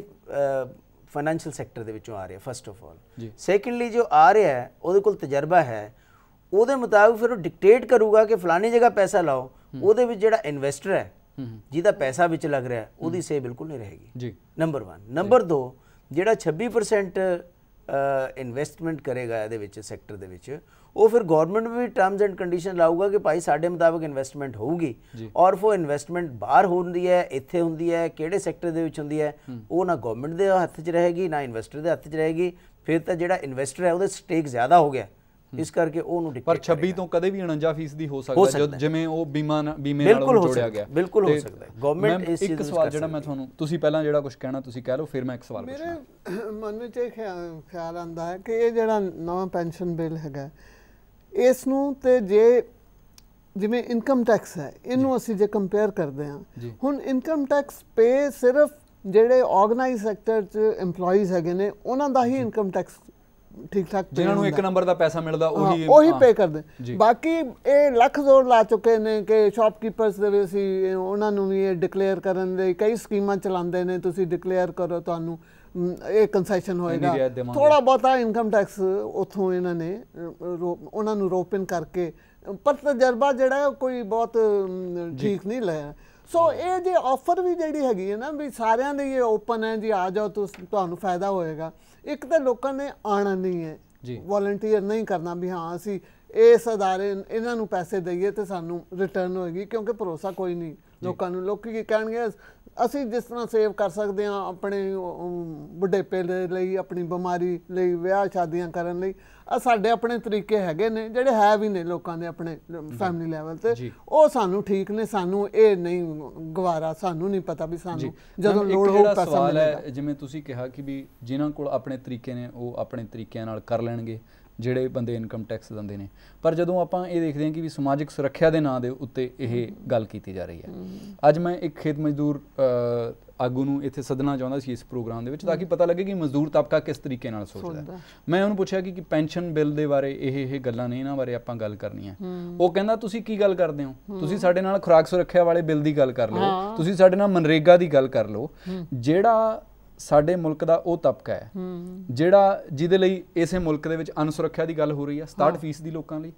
ਫਾਈਨੈਂਸ਼ੀਅਲ ਸੈਕਟਰ ਦੇ ਵਿੱਚੋਂ ਆ ਰਿਹਾ ਫਸਟ ਆਫ ਆਲ ਸੈਕੰਡਲੀ ਜੋ ਆ ਰਿਹਾ ਹੈ ਉਹਦੇ ਕੋਲ ਤਜਰਬਾ ਹੈ ਉਹਦੇ ਮੁਤਾਬਕ ਫਿਰ ਉਹ ਡਿਕਟੇਟ ਕਰੂਗਾ ਕਿ ਫਲਾਣੀ ਜਗ੍ਹਾ ਪੈਸਾ ਲਾਓ ਉਹਦੇ ਵਿੱਚ ਜਿਹੜਾ ਇਨਵੈਸਟਰ ਹੈ ਜਿਹਦਾ ਪੈਸਾ ਵਿੱਚ ਲੱਗ ਰਿਹਾ ਉਹਦੀ ਸੇ ਬਿਲਕੁਲ ਨਹੀਂ ਰਹੇਗੀ ਜੀ ਨੰਬਰ 1 ਨੰਬਰ 2 ਜਿਹੜਾ 26% ਇਨਵੈਸਟਮੈਂਟ ਕਰੇਗਾ ਇਹਦੇ ਵਿੱਚ ਸੈਕਟਰ ਦੇ ਵਿੱਚ ਉਹ ਫਿਰ ਗਵਰਨਮੈਂਟ ਵੀ ਟਰਮਸ ਐਂਡ ਕੰਡੀਸ਼ਨ ਲਾਊਗਾ ਕਿ ਭਾਈ ਸਾਡੇ ਮੁਤਾਬਕ ਇਨਵੈਸਟਮੈਂਟ ਹੋਊਗੀ ਔਰ ਉਹ ਇਨਵੈਸਟਮੈਂਟ ਬਾਹਰ ਹੁੰਦੀ ਹੈ ਇੱਥੇ ਹੁੰਦੀ ਹੈ ਕਿਹੜੇ ਸੈਕਟਰ ਦੇ ਵਿੱਚ ਹੁੰਦੀ ਹੈ ਉਹ ਨਾ ਗਵਰਨਮੈਂਟ ਦੇ ਹੱਥ 'ਚ ਰਹੇਗੀ ਨਾ ਇਨਵੈਸਟਰ ਦੇ ਹੱਥ 'ਚ ਰਹੇਗੀ ਫਿਰ ਤਾਂ ਜਿਹੜਾ ਇਨਵੈਸਟਰ ਹੈ ਉਹਦੇ ਸਟੇਕ ਜ਼ਿਆਦਾ ਹੋ ਗਿਆ ਇਸ ਕਰਕੇ ਉਹ ਨੂੰ ਪਰ 26 ਤੋਂ ਕਦੇ ਵੀ 49% ਦੀ ਹੋ ਸਕਦਾ ਜਿਵੇਂ ਉਹ ਬੀਮਾ ਬੀਮੇ ਨਾਲ ਜੋੜਿਆ ਗਿਆ ਬਿਲਕੁਲ ਹੋ ਸਕਦਾ ਗਵਰਨਮੈਂਟ ਇਸ ਚੀਜ਼ ਇੱਕ ਸਵਾਲ ਜਿਹੜਾ ਮੈਂ ਤੁਹਾਨੂੰ ਤੁਸੀਂ ਪਹਿਲਾਂ ਜਿਹੜਾ ਕੁਝ ਕਹਿਣਾ ਤੁਸੀਂ ਕਹਿ ਲਓ ਫਿਰ ਮੈਂ ਇੱਕ ਸਵਾਲ ਪੁੱਛਣਾ ਮੇਰੇ ਮਨ ਵਿੱਚ ਇਹ ਖਿਆਲ ਆਂਦਾ ਹੈ ਕਿ ਇਹ ਜਿਹੜਾ ਨਵਾਂ ਪੈਨਸ਼ਨ ਬਿੱਲ ਹੈਗਾ ਇਸ ਨੂੰ ਤੇ ਜੇ ਜਿਵੇਂ ਇਨਕਮ ਟੈਕਸ ਹੈ ਇਹਨੂੰ ਅਸੀਂ ਜੇ ਕੰਪੇਅਰ ਕਰਦੇ ਹਾਂ ਹੁਣ ਇਨਕਮ ਟੈਕਸ ਪੇ ਸਿਰਫ ਜਿਹੜੇ ਆਰਗੇਨਾਈਜ਼ ਸੈਕਟਰ ਚ EMPLOYEES ਹੈਗੇ ਨੇ ਉਹਨਾਂ ਦਾ ਹੀ ਇਨਕਮ ਟੈਕਸ ਠੀਕ ਠਾਕ ਜਿਹਨਾਂ ਨੂੰ ਇੱਕ ਨੰਬਰ ਦਾ ਪੈਸਾ ਮਿਲਦਾ ਉਹੀ ਉਹੀ ਪੇ ਕਰਦੇ ਬਾਕੀ ਇਹ ਲੱਖ ਜ਼ੋਰ ਲਾ ਚੁੱਕੇ ਨੇ ਕਿ ਸ਼ਾਪਕੀਪਰਸ ਦੇ ਵੀ ਸੀ ਉਹਨਾਂ ਨੂੰ ਵੀ ਇਹ ਡਿਕਲੇਅਰ ਕਰਨ ਦੇ ਕਈ ਸਕੀਮਾਂ ਚਲਾਉਂਦੇ ਨੇ ਤੁਸੀਂ ਡਿਕਲੇਅਰ ਕਰੋ ਤੁਹਾਨੂੰ ਇਹ ਕਨਸੈਸ਼ਨ ਹੋਏਗਾ ਥੋੜਾ ਬਹੁਤਾ ਇਨਕਮ ਟੈਕਸ ਉਥੋਂ ਇਹਨਾਂ ਨੇ ਉਹਨਾਂ ਨੂੰ ਰੋਪਨ ਕਰਕੇ ਪਰ ਤਜਰਬਾ ਜਿਹੜਾ ਕੋਈ ਬਹੁਤ ਠੀਕ ਨਹੀਂ ਲਿਆ ਸੋ ਇਹ ਜੇ ਆਫਰ ਵੀ ਜਿਹੜੀ ਹੈਗੀ ਹੈ ਨਾ ਵੀ ਸਾਰਿਆਂ ਲਈ ਇਹ ਓਪਨ ਹੈ ਜੀ ਆ ਜਾਓ ਤੁਹਾਨੂੰ ਫਾਇਦਾ ਹੋਏਗਾ ਇੱਕ ਤਾਂ ਲੋਕਾਂ ਨੇ ਆਣਾ ਨਹੀਂ ਹੈ ਜੀ ਨਹੀਂ ਕਰਨਾ ਵੀ ਹਾਂ ਅਸੀਂ ਇਸ ਅਦਾਰੇ ਇਹਨਾਂ ਨੂੰ ਪੈਸੇ ਦਈਏ ਤੇ ਸਾਨੂੰ ਰਿਟਰਨ ਹੋਏਗੀ ਕਿਉਂਕਿ ਭਰੋਸਾ ਕੋਈ ਨਹੀਂ ਲੋਕਾਂ ਨੂੰ ਲੋਕੀ ਕੀ ਕਹਿਣਗੇ ਅਸੀਂ ਜਿਸ ਤਰ੍ਹਾਂ ਸੇਵ ਕਰ ਸਕਦੇ ਹਾਂ ਆਪਣੇ ਬੁਢੇਪੇ ਲਈ ਆਪਣੀ ਬਿਮਾਰੀ ਲਈ ਵਿਆਹ ਸ਼ਾਦੀਆਂ ਕਰਨ ਲਈ ਆ ਸਾਡੇ ਆਪਣੇ ਤਰੀਕੇ ਹੈਗੇ ਨੇ ਜਿਹੜੇ ਹੈ ਵੀ ਨੇ ਲੋਕਾਂ ਦੇ ਆਪਣੇ ਫੈਮਿਲੀ ਲੈਵਲ ਤੇ ਉਹ ਸਾਨੂੰ ਠੀਕ ਨੇ ਸਾਨੂੰ ਇਹ ਨਹੀਂ ਗਵਾਰਾ ਸਾਨੂੰ ਨਹੀਂ ਪਤਾ ਵੀ ਸਾਨੂੰ ਜਦੋਂ ਲੋੜ ਹੋ ਸਵਾਲ ਹੈ ਜਿਵੇਂ ਤੁਸੀਂ ਕਿਹਾ ਕਿ ਵੀ ਜਿਨ੍ਹਾਂ ਕੋਲ ਆਪਣੇ ਤਰੀਕੇ ਨੇ ਉਹ ਆਪਣੇ ਤਰੀਕਿਆਂ ਨਾਲ ਕਰ ਲੈਣਗੇ ਜਿਹੜੇ ਬੰਦੇ ਇਨਕਮ ਟੈਕਸ ਦਿੰਦੇ ਨੇ ਪਰ ਜਦੋਂ ਆਪਾਂ ਇਹ ਦੇਖਦੇ ਹਾਂ ਕਿ ਵੀ ਸਮਾਜਿਕ ਸੁਰੱਖਿਆ ਦੇ ਨਾਂ ਦੇ ਉੱਤੇ ਇਹ ਗੱਲ ਕੀਤੀ ਜਾ ਰਹੀ ਹੈ ਅੱਜ ਮੈਂ ਇੱਕ ਖੇਤ ਮਜ਼ਦੂਰ ਆਗੂ ਨੂੰ ਇੱਥੇ ਸੱਦਣਾ ਚਾਹੁੰਦਾ ਸੀ ਇਸ ਪ੍ਰੋਗਰਾਮ ਦੇ ਵਿੱਚ ਤਾਂ ਕਿ ਪਤਾ ਲੱਗੇ ਕਿ ਮਜ਼ਦੂਰ ਤਬਕਾ ਕਿਸ ਤਰੀਕੇ ਨਾਲ ਸੋਚਦਾ ਹੈ ਮੈਂ ਉਹਨੂੰ ਪੁੱਛਿਆ ਕਿ ਪੈਨਸ਼ਨ ਬਿੱਲ ਦੇ ਬਾਰੇ ਇਹ ਇਹ ਗੱਲਾਂ ਨੇ ਇਹਨਾਂ ਬਾਰੇ ਆਪਾਂ ਗੱਲ ਕਰਨੀ ਹੈ ਉਹ ਕਹਿੰਦਾ ਤੁਸੀਂ ਕੀ ਗੱਲ ਕਰਦੇ ਹੋ ਤੁਸੀਂ ਸਾਡੇ ਨਾਲ ਖੁਰਾਕ ਸੁਰੱਖਿਆ ਵਾਲੇ ਬਿੱਲ ਦੀ ਗੱਲ ਕਰ ਲਓ ਤੁਸੀਂ ਸਾਡੇ ਨਾਲ ਮਨਰੇਗਾ ਦੀ ਗੱਲ ਕਰ ਲਓ ਜਿਹੜਾ ਸਾਡੇ ਮੁਲਕ ਦਾ ਉਹ ਤਬਕਾ ਹੈ ਜਿਹੜਾ ਜਿਹਦੇ ਲਈ ਇਸੇ ਮੁਲਕ ਦੇ ਵਿੱਚ ਅਨਸੁਰੱਖਿਆ ਦੀ ਗੱਲ ਹੋ ਰਹੀ ਹੈ 67% ਦੀ ਲੋਕਾਂ ਲਈ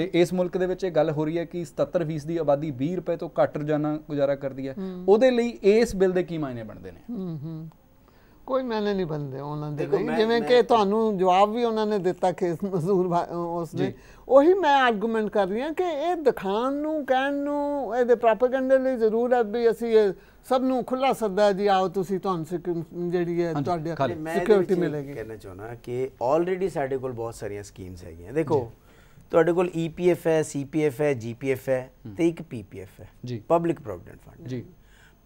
ਤੇ ਇਸ ਮੁਲਕ ਦੇ ਵਿੱਚ ਇਹ ਗੱਲ ਹੋ ਰਹੀ ਹੈ ਕਿ 77% ਦੀ ਆਬਾਦੀ 20 ਰੁਪਏ ਤੋਂ ਘੱਟ ਰੋਜ਼ਾਨਾ ਗੁਜ਼ਾਰਾ ਕਰਦੀ ਹੈ ਉਹਦੇ ਲਈ ਇਸ ਬਿੱਲ ਦੇ ਕੀ ਮਾਇਨੇ ਬਣਦੇ ਨੇ ਕੋਈ ਮੈਨੇ ਨਹੀਂ ਬੰਦੇ ਉਹਨਾਂ ਦੇ ਜਿਵੇਂ ਕਿ ਤੁਹਾਨੂੰ ਜਵਾਬ ਵੀ ਉਹਨਾਂ ਨੇ ਦਿੱਤਾ ਕਿ ਮਜ਼ਦੂਰ ਨੇ ਉਹੀ ਮੈਂ ਆਰਗੂਮੈਂਟ ਕਰ ਰਹੀ ਹਾਂ ਕਿ ਇਹ ਦਿਖਾਣ ਨੂੰ ਕਹਿਣ ਨੂੰ ਇਹਦੇ ਪ੍ਰੋਪਾਗੈਂਡਾ ਲਈ ਜ਼ਰੂਰ ਹੈ ਵੀ ਅਸੀਂ ਸਭ ਨੂੰ ਖੁੱਲਾ ਸੱਦਾ ਜੀ ਆਓ ਤੁਸੀਂ ਤੁਹਾਨੂੰ ਜਿਹੜੀ ਹੈ ਤੁਹਾਡੇ ਸਿਕਿਉਰਿਟੀ ਮਿਲੇਗੀ ਕਹਿਣਾ ਚਾਹਣਾ ਕਿ ਆਲਰੇਡੀ ਸਾਡੇ ਕੋਲ ਬਹੁਤ ਸਾਰੀਆਂ ਸਕੀਮਸ ਹੈਗੀਆਂ ਦੇਖੋ ਤੁਹਾਡੇ ਕੋਲ ਈਪੀਐਫ e ਹੈ ਸੀਪੀਐਫ ਹੈ ਜੀਪੀਐਫ ਹੈ ਤੇ ਇੱਕ ਪੀਪੀਐਫ ਹੈ ਪਬਲਿਕ ਪ੍ਰੋਵੀਡੈਂਟ ਫੰਡ ਜੀ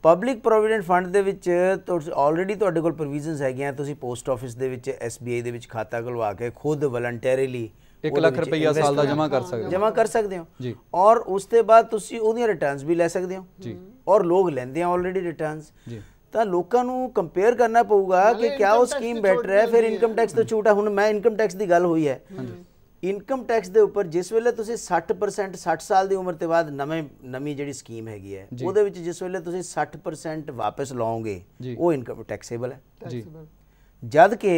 ਪਬਲਿਕ ਪ੍ਰੋਵੀਡੈਂਟ ਫੰਡ ਦੇ ਵਿੱਚ ਤੁਸੀਂ ਆਲਰੇਡੀ ਤੁਹਾਡੇ ਕੋਲ ਪ੍ਰੋਵੀਜ਼ਨਸ ਹੈਗੀਆਂ ਤੁਸੀਂ ਪੋਸਟ ਆਫਿਸ ਦੇ ਵਿੱਚ ਐਸਬੀਆਈ ਦੇ ਵਿੱਚ ਖਾਤਾ ਖੁਲਵਾ ਕੇ ਖੁਦ ਵਲੰਟੇਰੀਲੀ 1 ਲੱਖ ਰੁਪਈਆ ਸਾਲ ਦਾ ਜਮ੍ਹਾਂ ਕਰ ਸਕਦੇ ਹੋ ਜਮ੍ਹਾਂ ਕਰ ਸਕਦੇ ਹੋ ਜੀ ਔਰ ਉਸ ਤੋਂ ਬਾਅਦ ਤੁਸੀਂ ਉਹਦੀਆਂ ਰਿਟਰਨਸ ਵੀ ਲੈ ਸਕਦੇ ਹੋ ਜੀ ਔਰ ਲੋਕ ਲੈਂਦੇ ਆ ਆਲਰੇਡੀ ਰਿਟਰਨਸ ਜੀ ਤਾਂ ਲੋਕਾਂ ਨੂੰ ਕੰਪੇਅਰ ਕਰਨਾ ਪਊਗਾ ਕਿ ਕਿਆ ਉਹ ਸਕੀਮ ਬੈਟਰ ਹੈ ਫਿਰ ਇਨਕਮ ਟੈਕਸ ਤੋਂ ਛੂਟ ਹੈ ਹੁਣ ਮੈਂ ਇਨਕਮ ਟੈਕਸ ਦੀ ਗੱਲ ਹੋਈ ਹੈ ਇਨਕਮ ਟੈਕਸ ਦੇ ਉੱਪਰ ਜਿਸ ਵੇਲੇ ਤੁਸੀਂ 60% 60 ਸਾਲ ਦੀ ਉਮਰ ਤੇ ਬਾਅਦ ਨਵੇਂ ਨਵੀਂ ਜਿਹੜੀ ਸਕੀਮ ਹੈਗੀ ਹੈ ਉਹਦੇ ਵਿੱਚ ਜਿਸ ਵੇਲੇ ਤੁਸੀਂ 60% ਵਾਪਸ ਲਾਓਗੇ ਉਹ ਇਨਕਮ ਟੈਕਸੇਬਲ ਹੈ ਜਦ ਕਿ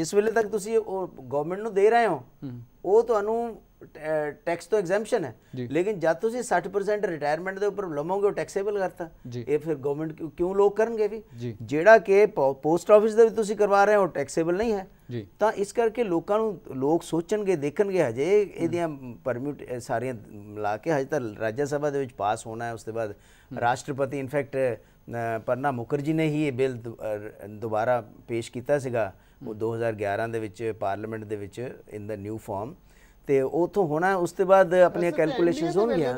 ਜਿਸ ਵੇਲੇ ਤੱਕ ਤੁਸੀਂ ਉਹ ਗਵਰਨਮੈਂਟ ਨੂੰ ਦੇ ਰਹੇ ਹੋ ਉਹ ਤੁਹਾਨੂੰ ਟੈਕਸ ਤੋਂ ਐਗਜ਼ੈਂਪਸ਼ਨ ਹੈ ਲੇਕਿਨ ਜਦ ਤੁਸੀਂ 60% ਰਿਟਾਇਰਮੈਂਟ ਦੇ ਉੱਪਰ ਲਮੋਗੇ ਟੈਕਸੇਬਲ ਕਰਤਾ ਇਹ ਫਿਰ ਗਵਰਨਮੈਂਟ ਕਿਉਂ ਲੋਕ ਕਰਨਗੇ ਵੀ ਜਿਹੜਾ ਕਿ ਪੋਸਟ ਆਫਿਸ ਦੇ ਵੀ ਤੁਸੀਂ ਕਰਵਾ ਰਹੇ ਹੋ ਟੈਕਸੇਬਲ ਨਹੀਂ ਹੈ ਤਾਂ ਇਸ ਕਰਕੇ ਲੋਕਾਂ ਨੂੰ ਲੋਕ ਸੋਚਣਗੇ ਦੇਖਣਗੇ ਹਜੇ ਇਹਦੀਆਂ ਪਰਮਿਟ ਸਾਰੀਆਂ ਲਾ ਕੇ ਹਜੇ ਤਾਂ ਰਾਜ ਸਭਾ ਦੇ ਵਿੱਚ ਪਾਸ ਹੋਣਾ ਹੈ ਉਸ ਤੋਂ ਬਾਅਦ ਰਾਸ਼ਟਰਪਤੀ ਇਨਫੈਕਟ ਪਰਨਾ ਮੁਕਰਜੀ ਨੇ ਹੀ ਇਹ ਬਿੱਲ ਦੁਬਾਰਾ ਪੇਸ਼ ਕੀਤਾ ਸੀਗਾ ਉਹ 2011 ਦੇ ਵਿੱਚ ਪਾਰਲੀਮੈਂਟ ਦੇ ਵਿੱਚ ਇਨ ਦਾ ਨਿਊ ਫਾਰਮ ਤੇ ਉਥੋਂ ਹੋਣਾ ਉਸ ਤੋਂ ਬਾਅਦ ਆਪਣੀਆਂ ਕੈਲਕੂਲੇਸ਼ਨਸ ਹੋਣਗੀਆਂ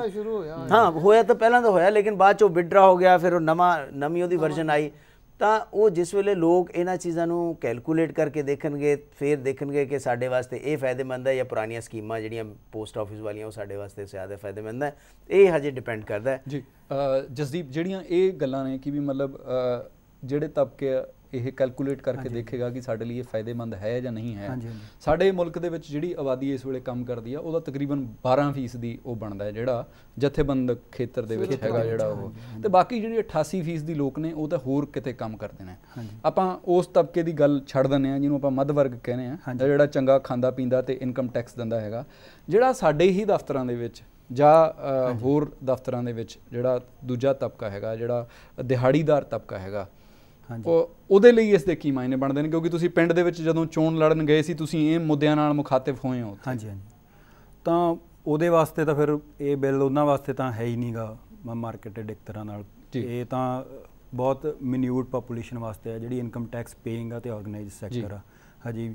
ਹਾਂ ਹੋਇਆ ਤਾਂ ਪਹਿਲਾਂ ਤਾਂ ਹੋਇਆ ਲੇਕਿਨ ਬਾਅਦ ਚੋਂ ਵਿਡਰਾ ਹੋ ਗਿਆ ਫਿਰ ਉਹ ਨਵਾਂ ਨਵੀਂ ਉਹਦੀ ਵਰਜ਼ਨ ਆਈ ਤਾਂ ਉਹ ਜਿਸ ਵੇਲੇ ਲੋਕ ਇਹਨਾਂ ਚੀਜ਼ਾਂ ਨੂੰ ਕੈਲਕੂਲੇਟ ਕਰਕੇ ਦੇਖਣਗੇ ਫਿਰ ਦੇਖਣਗੇ ਕਿ ਸਾਡੇ ਵਾਸਤੇ ਇਹ ਫਾਇਦੇਮੰਦ ਹੈ ਜਾਂ ਪੁਰਾਣੀਆਂ ਸਕੀਮਾਂ ਜਿਹੜੀਆਂ ਪੋਸਟ ਆਫਿਸ ਵਾਲੀਆਂ ਉਹ ਸਾਡੇ ਵਾਸਤੇ ਜ਼ਿਆਦਾ ਫਾਇਦੇਮੰਦ ਹੈ ਇਹ ਹਜੇ ਡਿਪੈਂਡ ਕਰਦਾ ਹੈ ਜੀ ਜਸਦੀਪ ਜਿਹੜੀਆਂ ਇਹ ਗੱਲਾਂ ਨੇ ਕਿ ਵੀ ਮਤਲਬ ਜਿਹੜੇ ਤਬਕੇ ਇਹ ਕੈਲਕੂਲੇਟ ਕਰਕੇ ਦੇਖੇਗਾ ਕਿ ਸਾਡੇ ਲਈ ਇਹ ਫਾਇਦੇਮੰਦ ਹੈ ਜਾਂ ਨਹੀਂ ਹੈ ਸਾਡੇ ਮੁਲਕ ਦੇ ਵਿੱਚ ਜਿਹੜੀ ਆਬਾਦੀ ਇਸ ਵੇਲੇ ਕੰਮ ਕਰਦੀ ਆ ਉਹਦਾ ਤਕਰੀਬਨ 12% ਦੀ ਉਹ ਬਣਦਾ ਹੈ ਜਿਹੜਾ ਜਥੇਬੰਦ ਖੇਤਰ ਦੇ ਵਿੱਚ ਹੈਗਾ ਜਿਹੜਾ ਉਹ ਤੇ ਬਾਕੀ ਜਿਹੜੀ 88% ਦੀ ਲੋਕ ਨੇ ਉਹ ਤਾਂ ਹੋਰ ਕਿਤੇ ਕੰਮ ਕਰਦੇ ਨੇ ਆਪਾਂ ਉਸ ਤਬਕੇ ਦੀ ਗੱਲ ਛੱਡ ਦਿੰਨੇ ਆ ਜਿਹਨੂੰ ਆਪਾਂ ਮੱਧ ਵਰਗ ਕਹਿੰਦੇ ਆ ਜਿਹੜਾ ਚੰਗਾ ਖਾਂਦਾ ਪੀਂਦਾ ਤੇ ਇਨਕਮ ਟੈਕਸ ਦਿੰਦਾ ਹੈਗਾ ਜਿਹੜਾ ਸਾਡੇ ਹੀ ਦਫ਼ਤਰਾਂ ਦੇ ਵਿੱਚ ਜਾਂ ਹੋਰ ਦਫ਼ਤਰਾਂ ਦੇ ਵਿੱਚ ਜਿਹੜਾ ਦੂਜਾ ਤਬਕਾ ਹੈਗਾ ਜਿਹੜਾ ਦਿਹਾੜੀਦਾਰ ਤਬਕਾ ਹੈਗਾ ਉਹਦੇ ਲਈ ਇਸ ਦੇ ਕੀ ਮਾਇਨੇ ਬਣਦੇ ਨੇ ਕਿਉਂਕਿ ਤੁਸੀਂ ਪਿੰਡ ਦੇ ਵਿੱਚ ਜਦੋਂ ਚੋਣ ਲੜਨ ਗਏ ਸੀ ਤੁਸੀਂ ਇਹ ਮੁੱਦਿਆਂ ਨਾਲ ਮੁਖਾਤਿਬ ਹੋਏ ਹੋ ਹਾਂਜੀ ਹਾਂਜੀ ਤਾਂ ਉਹਦੇ ਵਾਸਤੇ ਤਾਂ ਫਿਰ ਇਹ ਬਿੱਲ ਉਹਨਾਂ ਵਾਸਤੇ ਤਾਂ ਹੈ ਹੀ ਨਹੀਂਗਾ ਮਾਰਕੀਟਡ ਇੱਕ ਤਰ੍ਹਾਂ ਨਾਲ ਇਹ ਤਾਂ ਬਹੁਤ ਮਿਨਿਊਟ ਪੋਪੂਲੇਸ਼ਨ ਵਾਸਤੇ ਹੈ ਜਿਹੜੀ ਇਨਕਮ ਟੈਕਸ ਪੇਇੰਗ ਆ ਤੇ ਆਰਗੇਨਾਈਜ਼ਡ ਸੈਕਟਰ ਆ ਹਾਂਜੀ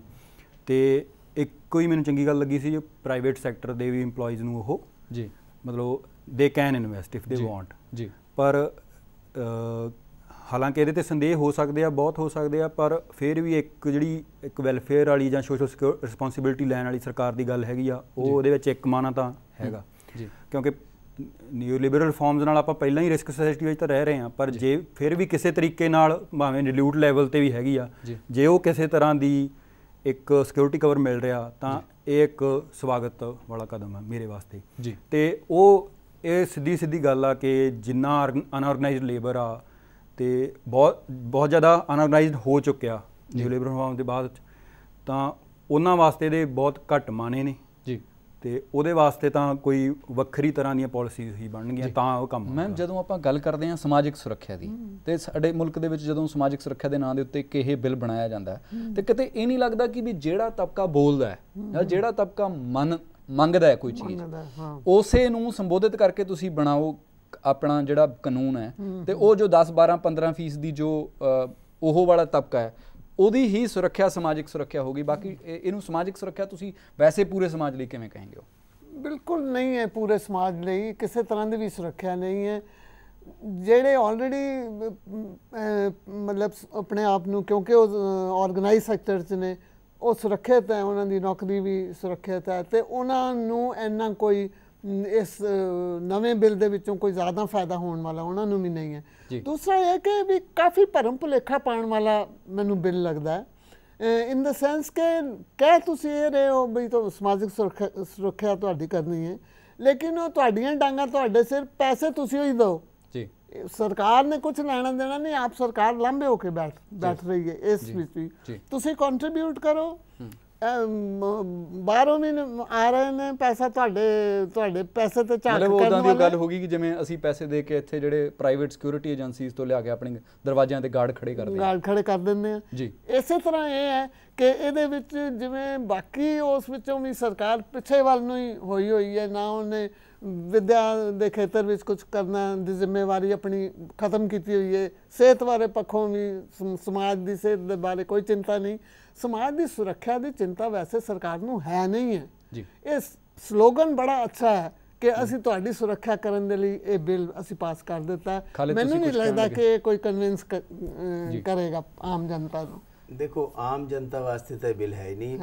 ਤੇ ਇੱਕੋ ਹੀ ਮੈਨੂੰ ਚੰਗੀ ਗੱਲ ਲੱਗੀ ਸੀ ਜੋ ਪ੍ਰਾਈਵੇਟ ਸੈਕਟਰ ਦੇ ਵੀ EMPLOYEES ਨੂੰ ਉਹ ਜੀ ਮਤਲਬ they can invest if they want ਜੀ ਪਰ ਹਾਲਾਂਕਿ ਇਹਦੇ ਤੇ ਸੰਦੇਹ ਹੋ ਸਕਦੇ ਆ ਬਹੁਤ ਹੋ ਸਕਦੇ ਆ ਪਰ ਫਿਰ ਵੀ ਇੱਕ ਜਿਹੜੀ ਇੱਕ ਵੈਲਫੇਅਰ ਵਾਲੀ ਜਾਂ ਸੋਸ਼ਲ ਰਿਸਪੌਂਸਿਬਿਲਟੀ ਲੈਣ ਵਾਲੀ ਸਰਕਾਰ ਦੀ ਗੱਲ ਹੈਗੀ ਆ ਉਹ ਉਹਦੇ ਵਿੱਚ ਇੱਕ ਮਾਨਾ ਤਾਂ ਹੈਗਾ ਜੀ ਕਿਉਂਕਿ ਨਿਊ ਲਿਬਰਲ ਫਾਰਮਸ ਨਾਲ ਆਪਾਂ ਪਹਿਲਾਂ ਹੀ ਰਿਸਕ ਸੋਸਾਇਟੀ ਵਿੱਚ ਤਾਂ ਰਹਿ ਰਹੇ ਆ ਪਰ ਜੇ ਫਿਰ ਵੀ ਕਿਸੇ ਤਰੀਕੇ ਨਾਲ ਭਾਵੇਂ ਡਿਲੂਟ ਲੈਵਲ ਤੇ ਵੀ ਹੈਗੀ ਆ ਜੇ ਉਹ ਕਿਸੇ ਤਰ੍ਹਾਂ ਦੀ ਇੱਕ ਸਿਕਿਉਰਿਟੀ ਕਵਰ ਮਿਲ ਰਿਹਾ ਤਾਂ ਇਹ ਇੱਕ ਸਵਾਗਤ ਵਾਲਾ ਕਦਮ ਹੈ ਮੇਰੇ ਵਾਸਤੇ ਜੀ ਤੇ ਉਹ ਇਹ ਸਿੱਧੀ ਸਿੱਧੀ ਗੱਲ ਆ ਕਿ ਜਿੰਨਾ ਅਨਆਰਗੇਨਾਈਜ਼ਡ ਲੇਬਰ ਆ ਤੇ ਬਹੁਤ ਬਹੁਤ ਜ਼ਿਆਦਾ ਅਨਆਰਗਨਾਈਜ਼ਡ ਹੋ ਚੁੱਕਿਆ ਨਿਊ ਲੇਬਰ ਰਿਫਾਰਮ ਦੇ ਬਾਅਦ ਤਾਂ ਉਹਨਾਂ ਵਾਸਤੇ ਦੇ ਬਹੁਤ ਘੱਟ ਮਾਨੇ ਨੇ ਜੀ ਤੇ ਉਹਦੇ ਵਾਸਤੇ ਤਾਂ ਕੋਈ ਵੱਖਰੀ ਤਰ੍ਹਾਂ ਦੀਆਂ ਪਾਲਿਸੀਜ਼ ਹੀ ਬਣਨਗੀਆਂ ਤਾਂ ਉਹ ਕੰਮ ਮੈਮ ਜਦੋਂ ਆਪਾਂ ਗੱਲ ਕਰਦੇ ਹਾਂ ਸਮਾਜਿਕ ਸੁਰੱਖਿਆ ਦੀ ਤੇ ਸਾਡੇ ਮੁਲਕ ਦੇ ਵਿੱਚ ਜਦੋਂ ਸਮਾਜਿਕ ਸੁਰੱਖਿਆ ਦੇ ਨਾਂ ਦੇ ਉੱਤੇ ਇੱਕ ਇਹ ਬਿੱਲ ਬਣਾਇਆ ਜਾਂਦਾ ਤੇ ਕਿਤੇ ਇਹ ਨਹੀਂ ਲੱਗਦਾ ਕਿ ਵੀ ਜਿਹੜਾ ਤਬਕਾ ਬੋਲਦਾ ਹੈ ਜਾਂ ਜਿਹੜਾ ਤਬਕਾ ਮੰਨ ਮੰਗਦਾ ਹੈ ਕੋਈ ਚੀਜ਼ ਉਸੇ ਨੂੰ ਸੰਬੋਧਿਤ ਕਰਕੇ ਤੁਸੀਂ ਬਣਾਓ ਆਪਣਾ ਜਿਹੜਾ ਕਾਨੂੰਨ ਹੈ ਤੇ ਉਹ ਜੋ 10 12 15% ਦੀ ਜੋ ਉਹ ਵਾਲਾ ਤਬਕਾ ਹੈ ਉਹਦੀ ਹੀ ਸੁਰੱਖਿਆ ਸਮਾਜਿਕ ਸੁਰੱਖਿਆ ਹੋਗੀ ਬਾਕੀ ਇਹਨੂੰ ਸਮਾਜਿਕ ਸੁਰੱਖਿਆ ਤੁਸੀਂ ਵੈਸੇ ਪੂਰੇ ਸਮਾਜ ਲਈ ਕਿਵੇਂ ਕਹਿੰਗੇ ਹੋ ਬਿਲਕੁਲ ਨਹੀਂ ਹੈ ਪੂਰੇ ਸਮਾਜ ਲਈ ਕਿਸੇ ਤਰ੍ਹਾਂ ਦੀ ਵੀ ਸੁਰੱਖਿਆ ਨਹੀਂ ਹੈ ਜਿਹੜੇ ਆਲਰੇਡੀ ਮਤਲਬ ਆਪਣੇ ਆਪ ਨੂੰ ਕਿਉਂਕਿ ਉਹ ਆਰਗੇਨਾਈਜ਼ ਸੈਕਟਰ 'ਚ ਨੇ ਉਹ ਸੁਰੱਖਿਅਤ ਹੈ ਉਹਨਾਂ ਦੀ ਨੌਕਰੀ ਵੀ ਸੁਰੱਖਿਅਤ ਹੈ ਤੇ ਉਹਨਾਂ ਨੂੰ ਇੰਨਾ ਕੋਈ ਇਸ ਨਵੇਂ ਬਿੱਲ ਦੇ ਵਿੱਚੋਂ ਕੋਈ ਜ਼ਿਆਦਾ ਫਾਇਦਾ ਹੋਣ ਵਾਲਾ ਉਹਨਾਂ ਨੂੰ ਵੀ ਨਹੀਂ ਹੈ ਦੂਸਰਾ ਇਹ ਕਿ ਵੀ ਕਾਫੀ ਭਰਮ ਭੁਲੇਖਾ ਪਾਉਣ ਵਾਲਾ ਮੈਨੂੰ ਬਿੱਲ ਲੱਗਦਾ ਹੈ ਇਨ ਦਾ ਸੈਂਸ ਕਿ ਕਹਿ ਤੁਸੀਂ ਇਹ ਰਹੇ ਹੋ ਵੀ ਤਾਂ ਸਮਾਜਿਕ ਸੁਰੱਖਿਆ ਤੁਹਾਡੀ ਕਰਨੀ ਹੈ ਲੇਕਿਨ ਉਹ ਤੁਹਾਡੀਆਂ ਡਾਂਗਾ ਤੁਹਾਡੇ ਸਿਰ ਪੈਸੇ ਤੁਸੀਂ ਹੀ ਦਿਓ ਜੀ ਸਰਕਾਰ ਨੇ ਕੁਝ ਲੈਣਾ ਦੇਣਾ ਨਹੀਂ ਆਪ ਸਰਕਾਰ ਲੰਬੇ ਹੋ ਕੇ ਬੈਠ ਬੈਠ ਰਹੀ ਹੈ ਇਸ ਵਿੱਚ ਤੁਸੀਂ ਕੰਟਰੀਬਿਊਟ ਕਰੋ ਬਾਹਰੋਂ ਨਹੀਂ ਆ ਰਹੇ ਨੇ ਪੈਸਾ ਤੁਹਾਡੇ ਤੁਹਾਡੇ ਪੈਸੇ ਤੇ ਝਾਕ ਕਰਨ ਵਾਲੇ ਮਤਲਬ ਉਹਦਾਂ ਦੀ ਗੱਲ ਹੋਗੀ ਕਿ ਜਿਵੇਂ ਅਸੀਂ ਪੈਸੇ ਦੇ ਕੇ ਇੱਥੇ ਜਿਹੜੇ ਪ੍ਰਾਈਵੇਟ ਸਿਕਿਉਰਿਟੀ ਏਜੰਸੀਜ਼ ਤੋਂ ਲਿਆ ਕੇ ਆਪਣੇ ਦਰਵਾਜ਼ਿਆਂ ਤੇ ਗਾਰਡ ਖੜੇ ਕਰਦੇ ਆ ਗਾਰਡ ਖੜੇ ਕਰ ਦਿੰਦੇ ਆ ਜੀ ਇਸੇ ਤਰ੍ਹਾਂ ਇਹ ਹੈ ਕਿ ਇਹਦੇ ਵਿੱਚ ਜਿਵੇਂ ਬਾਕੀ ਉਸ ਵਿੱਚੋਂ ਵੀ ਸਰਕਾਰ ਪਿੱਛੇ ਵੱਲ ਨੂੰ ਹੀ ਹੋਈ ਹੋਈ ਹੈ ਨਾ ਉਹਨੇ ਵਿਦਿਆ ਦੇ ਖੇਤਰ ਵਿੱਚ ਕੁਝ ਕਰਨਾ ਦੀ ਜ਼ਿੰਮੇਵਾਰੀ ਆਪਣੀ ਖਤਮ ਕੀਤੀ ਹੋਈ ਹੈ ਸਿਹਤ ਬਾਰੇ ਪੱਖੋਂ ਵੀ ਸਮਾਜ ਦੀ ਸਿਹਤ ਦੇ ਬਾਰੇ ਕੋਈ ਚਿੰਤਾ ਨਹੀਂ ਸਮਾਜ ਦੀ ਸੁਰੱਖਿਆ ਦੀ ਚਿੰਤਾ ਵੈਸੇ ਸਰਕਾਰ ਨੂੰ ਹੈ ਨਹੀਂ ਹੈ ਜੀ ਇਹ ਸਲੋਗਨ ਬੜਾ ਅੱਛਾ ਹੈ ਕਿ ਅਸੀਂ ਤੁਹਾਡੀ ਸੁਰੱਖਿਆ ਕਰਨ ਦੇ ਲਈ ਇਹ ਬਿੱਲ ਅਸੀਂ ਪਾਸ ਕਰ ਦਿੱਤਾ ਮੈਨੂੰ ਨਹੀਂ ਲੱਗਦਾ ਕਿ ਕੋਈ ਕਨਵਿੰਸ ਕਰੇਗਾ ਆਮ ਜਨਤਾ ਨੂੰ ਦੇਖੋ ਆਮ ਜਨਤਾ ਵਾਸਤੇ ਤਾਂ ਬਿੱਲ ਹੈ ਨਹੀਂ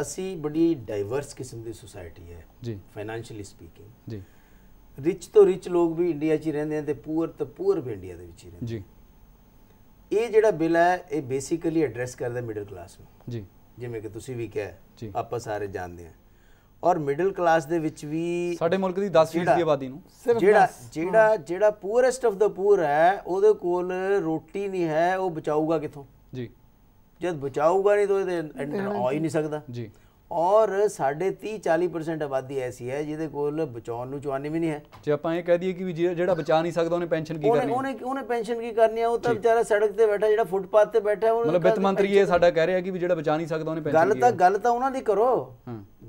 ਅਸੀਂ ਬੜੀ ਡਾਈਵਰਸ ਕਿਸਮ ਦੀ ਸੁਸਾਇਟੀ ਹੈ ਜੀ ਫਾਈਨੈਂਸ਼ੀਅਲੀ ਸਪੀਕਿੰਗ ਜੀ ਰਿਚ ਤੋਂ ਰਿਚ ਲੋਕ ਵੀ ਇੰਡੀਆ 'ਚ ਹੀ ਰਹਿੰਦੇ ਆ ਤੇ ਪੂਰ ਤੋਂ ਪੂਰ ਵੀ ਇੰਡੀਆ ਦੇ ਵਿੱਚ ਹੀ ਰਹਿੰਦੇ ਜੀ ਇਹ ਜਿਹੜਾ ਬਿੱਲ ਹੈ ਇਹ ਬੇਸਿਕਲੀ ਐਡਰੈਸ ਕਰਦਾ ਮਿਡਲ ਕਲਾਸ ਨੂੰ ਜੀ ਜਿਵੇਂ ਕਿ ਤੁਸੀਂ ਵੀ ਕਿਹਾ ਆਪਾਂ ਸਾਰੇ ਜਾਣਦੇ ਹਾਂ ਔਰ ਮਿਡਲ ਕਲਾਸ ਦੇ ਵਿੱਚ ਵੀ ਸਾਡੇ ਮੁਲਕ ਦੀ 10% ਦੀ ਆਬਾਦੀ ਨੂੰ ਜਿਹੜਾ ਜਿਹੜਾ ਜਿਹੜਾ ਪੂਰੈਸਟ ਆਫ ਦਾ ਪੂਰ ਹੈ ਉਹਦੇ ਕੋਲ ਰੋਟੀ ਨਹੀਂ ਹੈ ਉਹ ਬਚਾਊਗਾ ਕਿੱਥੋਂ ਜੀ ਜਦ ਬਚਾਊਗਾ ਨਹੀਂ ਤਾਂ ਇਹ ਐਂਟਰ ਆ ਹੀ ਨਹੀਂ ਸਕਦਾ ਜੀ ਔਰ ਸਾਡੇ 30 40% ਆਬਾਦੀ ਐਸੀ ਹੈ ਜਿਹਦੇ ਕੋਲ ਬਚਾਉਣ ਨੂੰ ਚਵਾਨੀ ਵੀ ਨਹੀਂ ਹੈ ਜੇ ਆਪਾਂ ਇਹ ਕਹਿ ਦਈਏ ਕਿ ਜਿਹੜਾ ਬਚਾ ਨਹੀਂ ਸਕਦਾ ਉਹਨੇ ਪੈਨਸ਼ਨ ਕੀ ਕਰਨੀ ਉਹਨੇ ਉਹਨੇ ਪੈਨਸ਼ਨ ਕੀ ਕਰਨੀ ਹੈ ਉਹ ਤਾਂ ਵਿਚਾਰਾ ਸੜਕ ਤੇ ਬੈਠਾ ਜਿਹੜਾ ਫੁੱਟਪਾਥ ਤੇ ਬੈਠਾ ਉਹ ਮਤਲਬ ਵਿੱਤ ਮੰਤਰੀ ਇਹ ਸਾਡਾ ਕਹਿ ਰਿਹਾ ਕਿ ਵੀ ਜਿਹੜਾ ਬਚਾ ਨਹੀਂ ਸਕਦਾ ਉਹਨੇ ਪੈਨਸ਼ਨ ਗੱਲ ਤਾਂ ਗੱਲ ਤਾਂ ਉਹਨਾਂ ਦੀ ਕਰੋ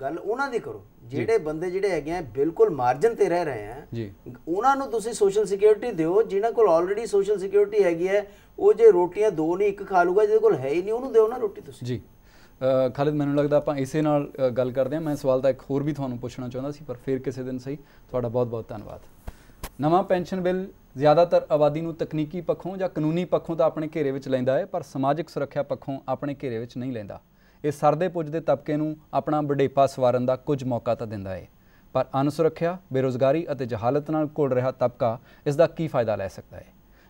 ਗੱਲ ਉਹਨਾਂ ਦੀ ਕਰੋ ਜਿਹੜੇ ਬੰਦੇ ਜਿਹੜੇ ਹੈਗੇ ਆ ਬਿਲਕੁਲ ਮਾਰਜਨ ਤੇ ਰਹਿ ਰਹੇ ਆ ਜੀ ਉਹਨਾਂ ਨੂੰ ਤੁਸੀਂ ਸੋਸ਼ਲ ਸਿਕਿਉਰਿਟੀ ਦਿਓ ਜਿਨ੍ਹਾਂ ਕੋਲ ਆਲਰੇਡੀ ਸੋਸ਼ਲ ਸਿਕਿਉਰਿਟੀ ਹੈਗੀ ਹੈ ਉਹ ਜੇ ਰੋਟੀਆਂ ਦੋ ਨਹੀਂ ਇੱਕ ਖਾ ਲੂਗਾ ਜਿਹਦੇ ਕੋਲ ਹੈ ਹੀ ਨਹੀਂ ਉਹਨੂੰ ਦਿਓ ਨਾ ਰੋਟੀ ਤੁਸੀਂ ਜੀ ਖਾਲਿਦ ਮੈਨੂੰ ਲੱਗਦਾ ਆਪਾਂ ਇਸੇ ਨਾਲ ਗੱਲ ਕਰਦੇ ਹਾਂ ਮੈਂ ਸਵਾਲ ਤਾਂ ਇੱਕ ਹੋਰ ਵੀ ਤੁਹਾਨੂੰ ਪੁੱਛਣਾ ਚਾਹੁੰਦਾ ਸੀ ਪਰ ਫਿਰ ਕਿਸੇ ਦਿਨ ਸਹੀ ਤੁਹਾਡਾ ਬਹੁਤ-ਬਹੁਤ ਧੰਨਵਾਦ ਨਵਾਂ ਪੈਨਸ਼ਨ ਬਿੱਲ ਜ਼ਿਆਦਾਤਰ ਆਬਾਦੀ ਨੂੰ ਤਕਨੀਕੀ ਪੱਖੋਂ ਜਾਂ ਕਾਨੂੰਨੀ ਪੱਖੋਂ ਤਾਂ ਆਪਣੇ ਘੇਰੇ ਵਿੱਚ ਲੈਂਦਾ ਹੈ ਪਰ ਸਮਾਜਿਕ ਸੁਰੱਖਿਆ ਪੱਖੋਂ ਆਪਣੇ ਘੇਰੇ ਵਿੱਚ ਨਹੀਂ ਲੈਂਦਾ ਇਹ ਸਰਦੇ ਪੁੱਜ ਦੇ ਤਬਕੇ ਨੂੰ ਆਪਣਾ ਵਡੇਪਾ ਸਵਾਰਨ ਦਾ ਕੁਝ ਮੌਕਾ ਤਾਂ ਦਿੰਦਾ ਹੈ ਪਰ ਅਨਸੁਰੱਖਿਆ ਬੇਰੋਜ਼ਗਾਰੀ ਅਤੇ ਜਹਾਲਤ ਨਾਲ ਘੁਲ ਰਿਹਾ ਤਬਕਾ ਇਸ ਦਾ ਕੀ ਫਾਇਦਾ ਲੈ ਸਕਦਾ ਹੈ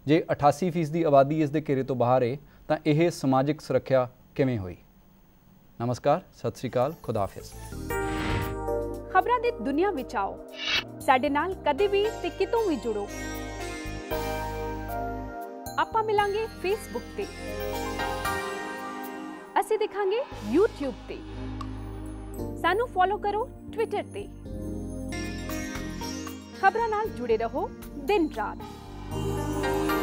ਜੇ 88% ਦੀ ਆਬਾਦੀ ਇਸ ਦੇ ਘੇਰੇ ਤੋਂ ਬਾਹਰ ਹੈ ਤਾਂ ਇਹ ਸਮਾਜਿਕ ਸੁਰੱਖਿਆ ਕਿਵੇਂ ਹੋਈ ਨਮਸਕਾਰ ਸਤਿ ਸ੍ਰੀ ਅਕਾਲ ਖੁਦਾ ਹਾਫਿਜ਼ ਖਬਰਾਂ ਦੀ ਦੁਨੀਆ ਵਿੱਚ ਆਓ ਸਾਡੇ ਨਾਲ ਕਦੇ ਵੀ ਤੇ ਕਿਤੋਂ ਵੀ ਜੁੜੋ ਆਪਾਂ ਮਿਲਾਂਗੇ ਫੇਸਬੁੱਕ ਤੇ ਅਸੀਂ ਦਿਖਾਂਗੇ YouTube ਤੇ ਸਾਨੂੰ ਫੋਲੋ ਕਰੋ Twitter ਤੇ ਖਬਰਾਂ ਨਾਲ ਜੁੜੇ ਰਹੋ ਦਿਨ ਰਾਤ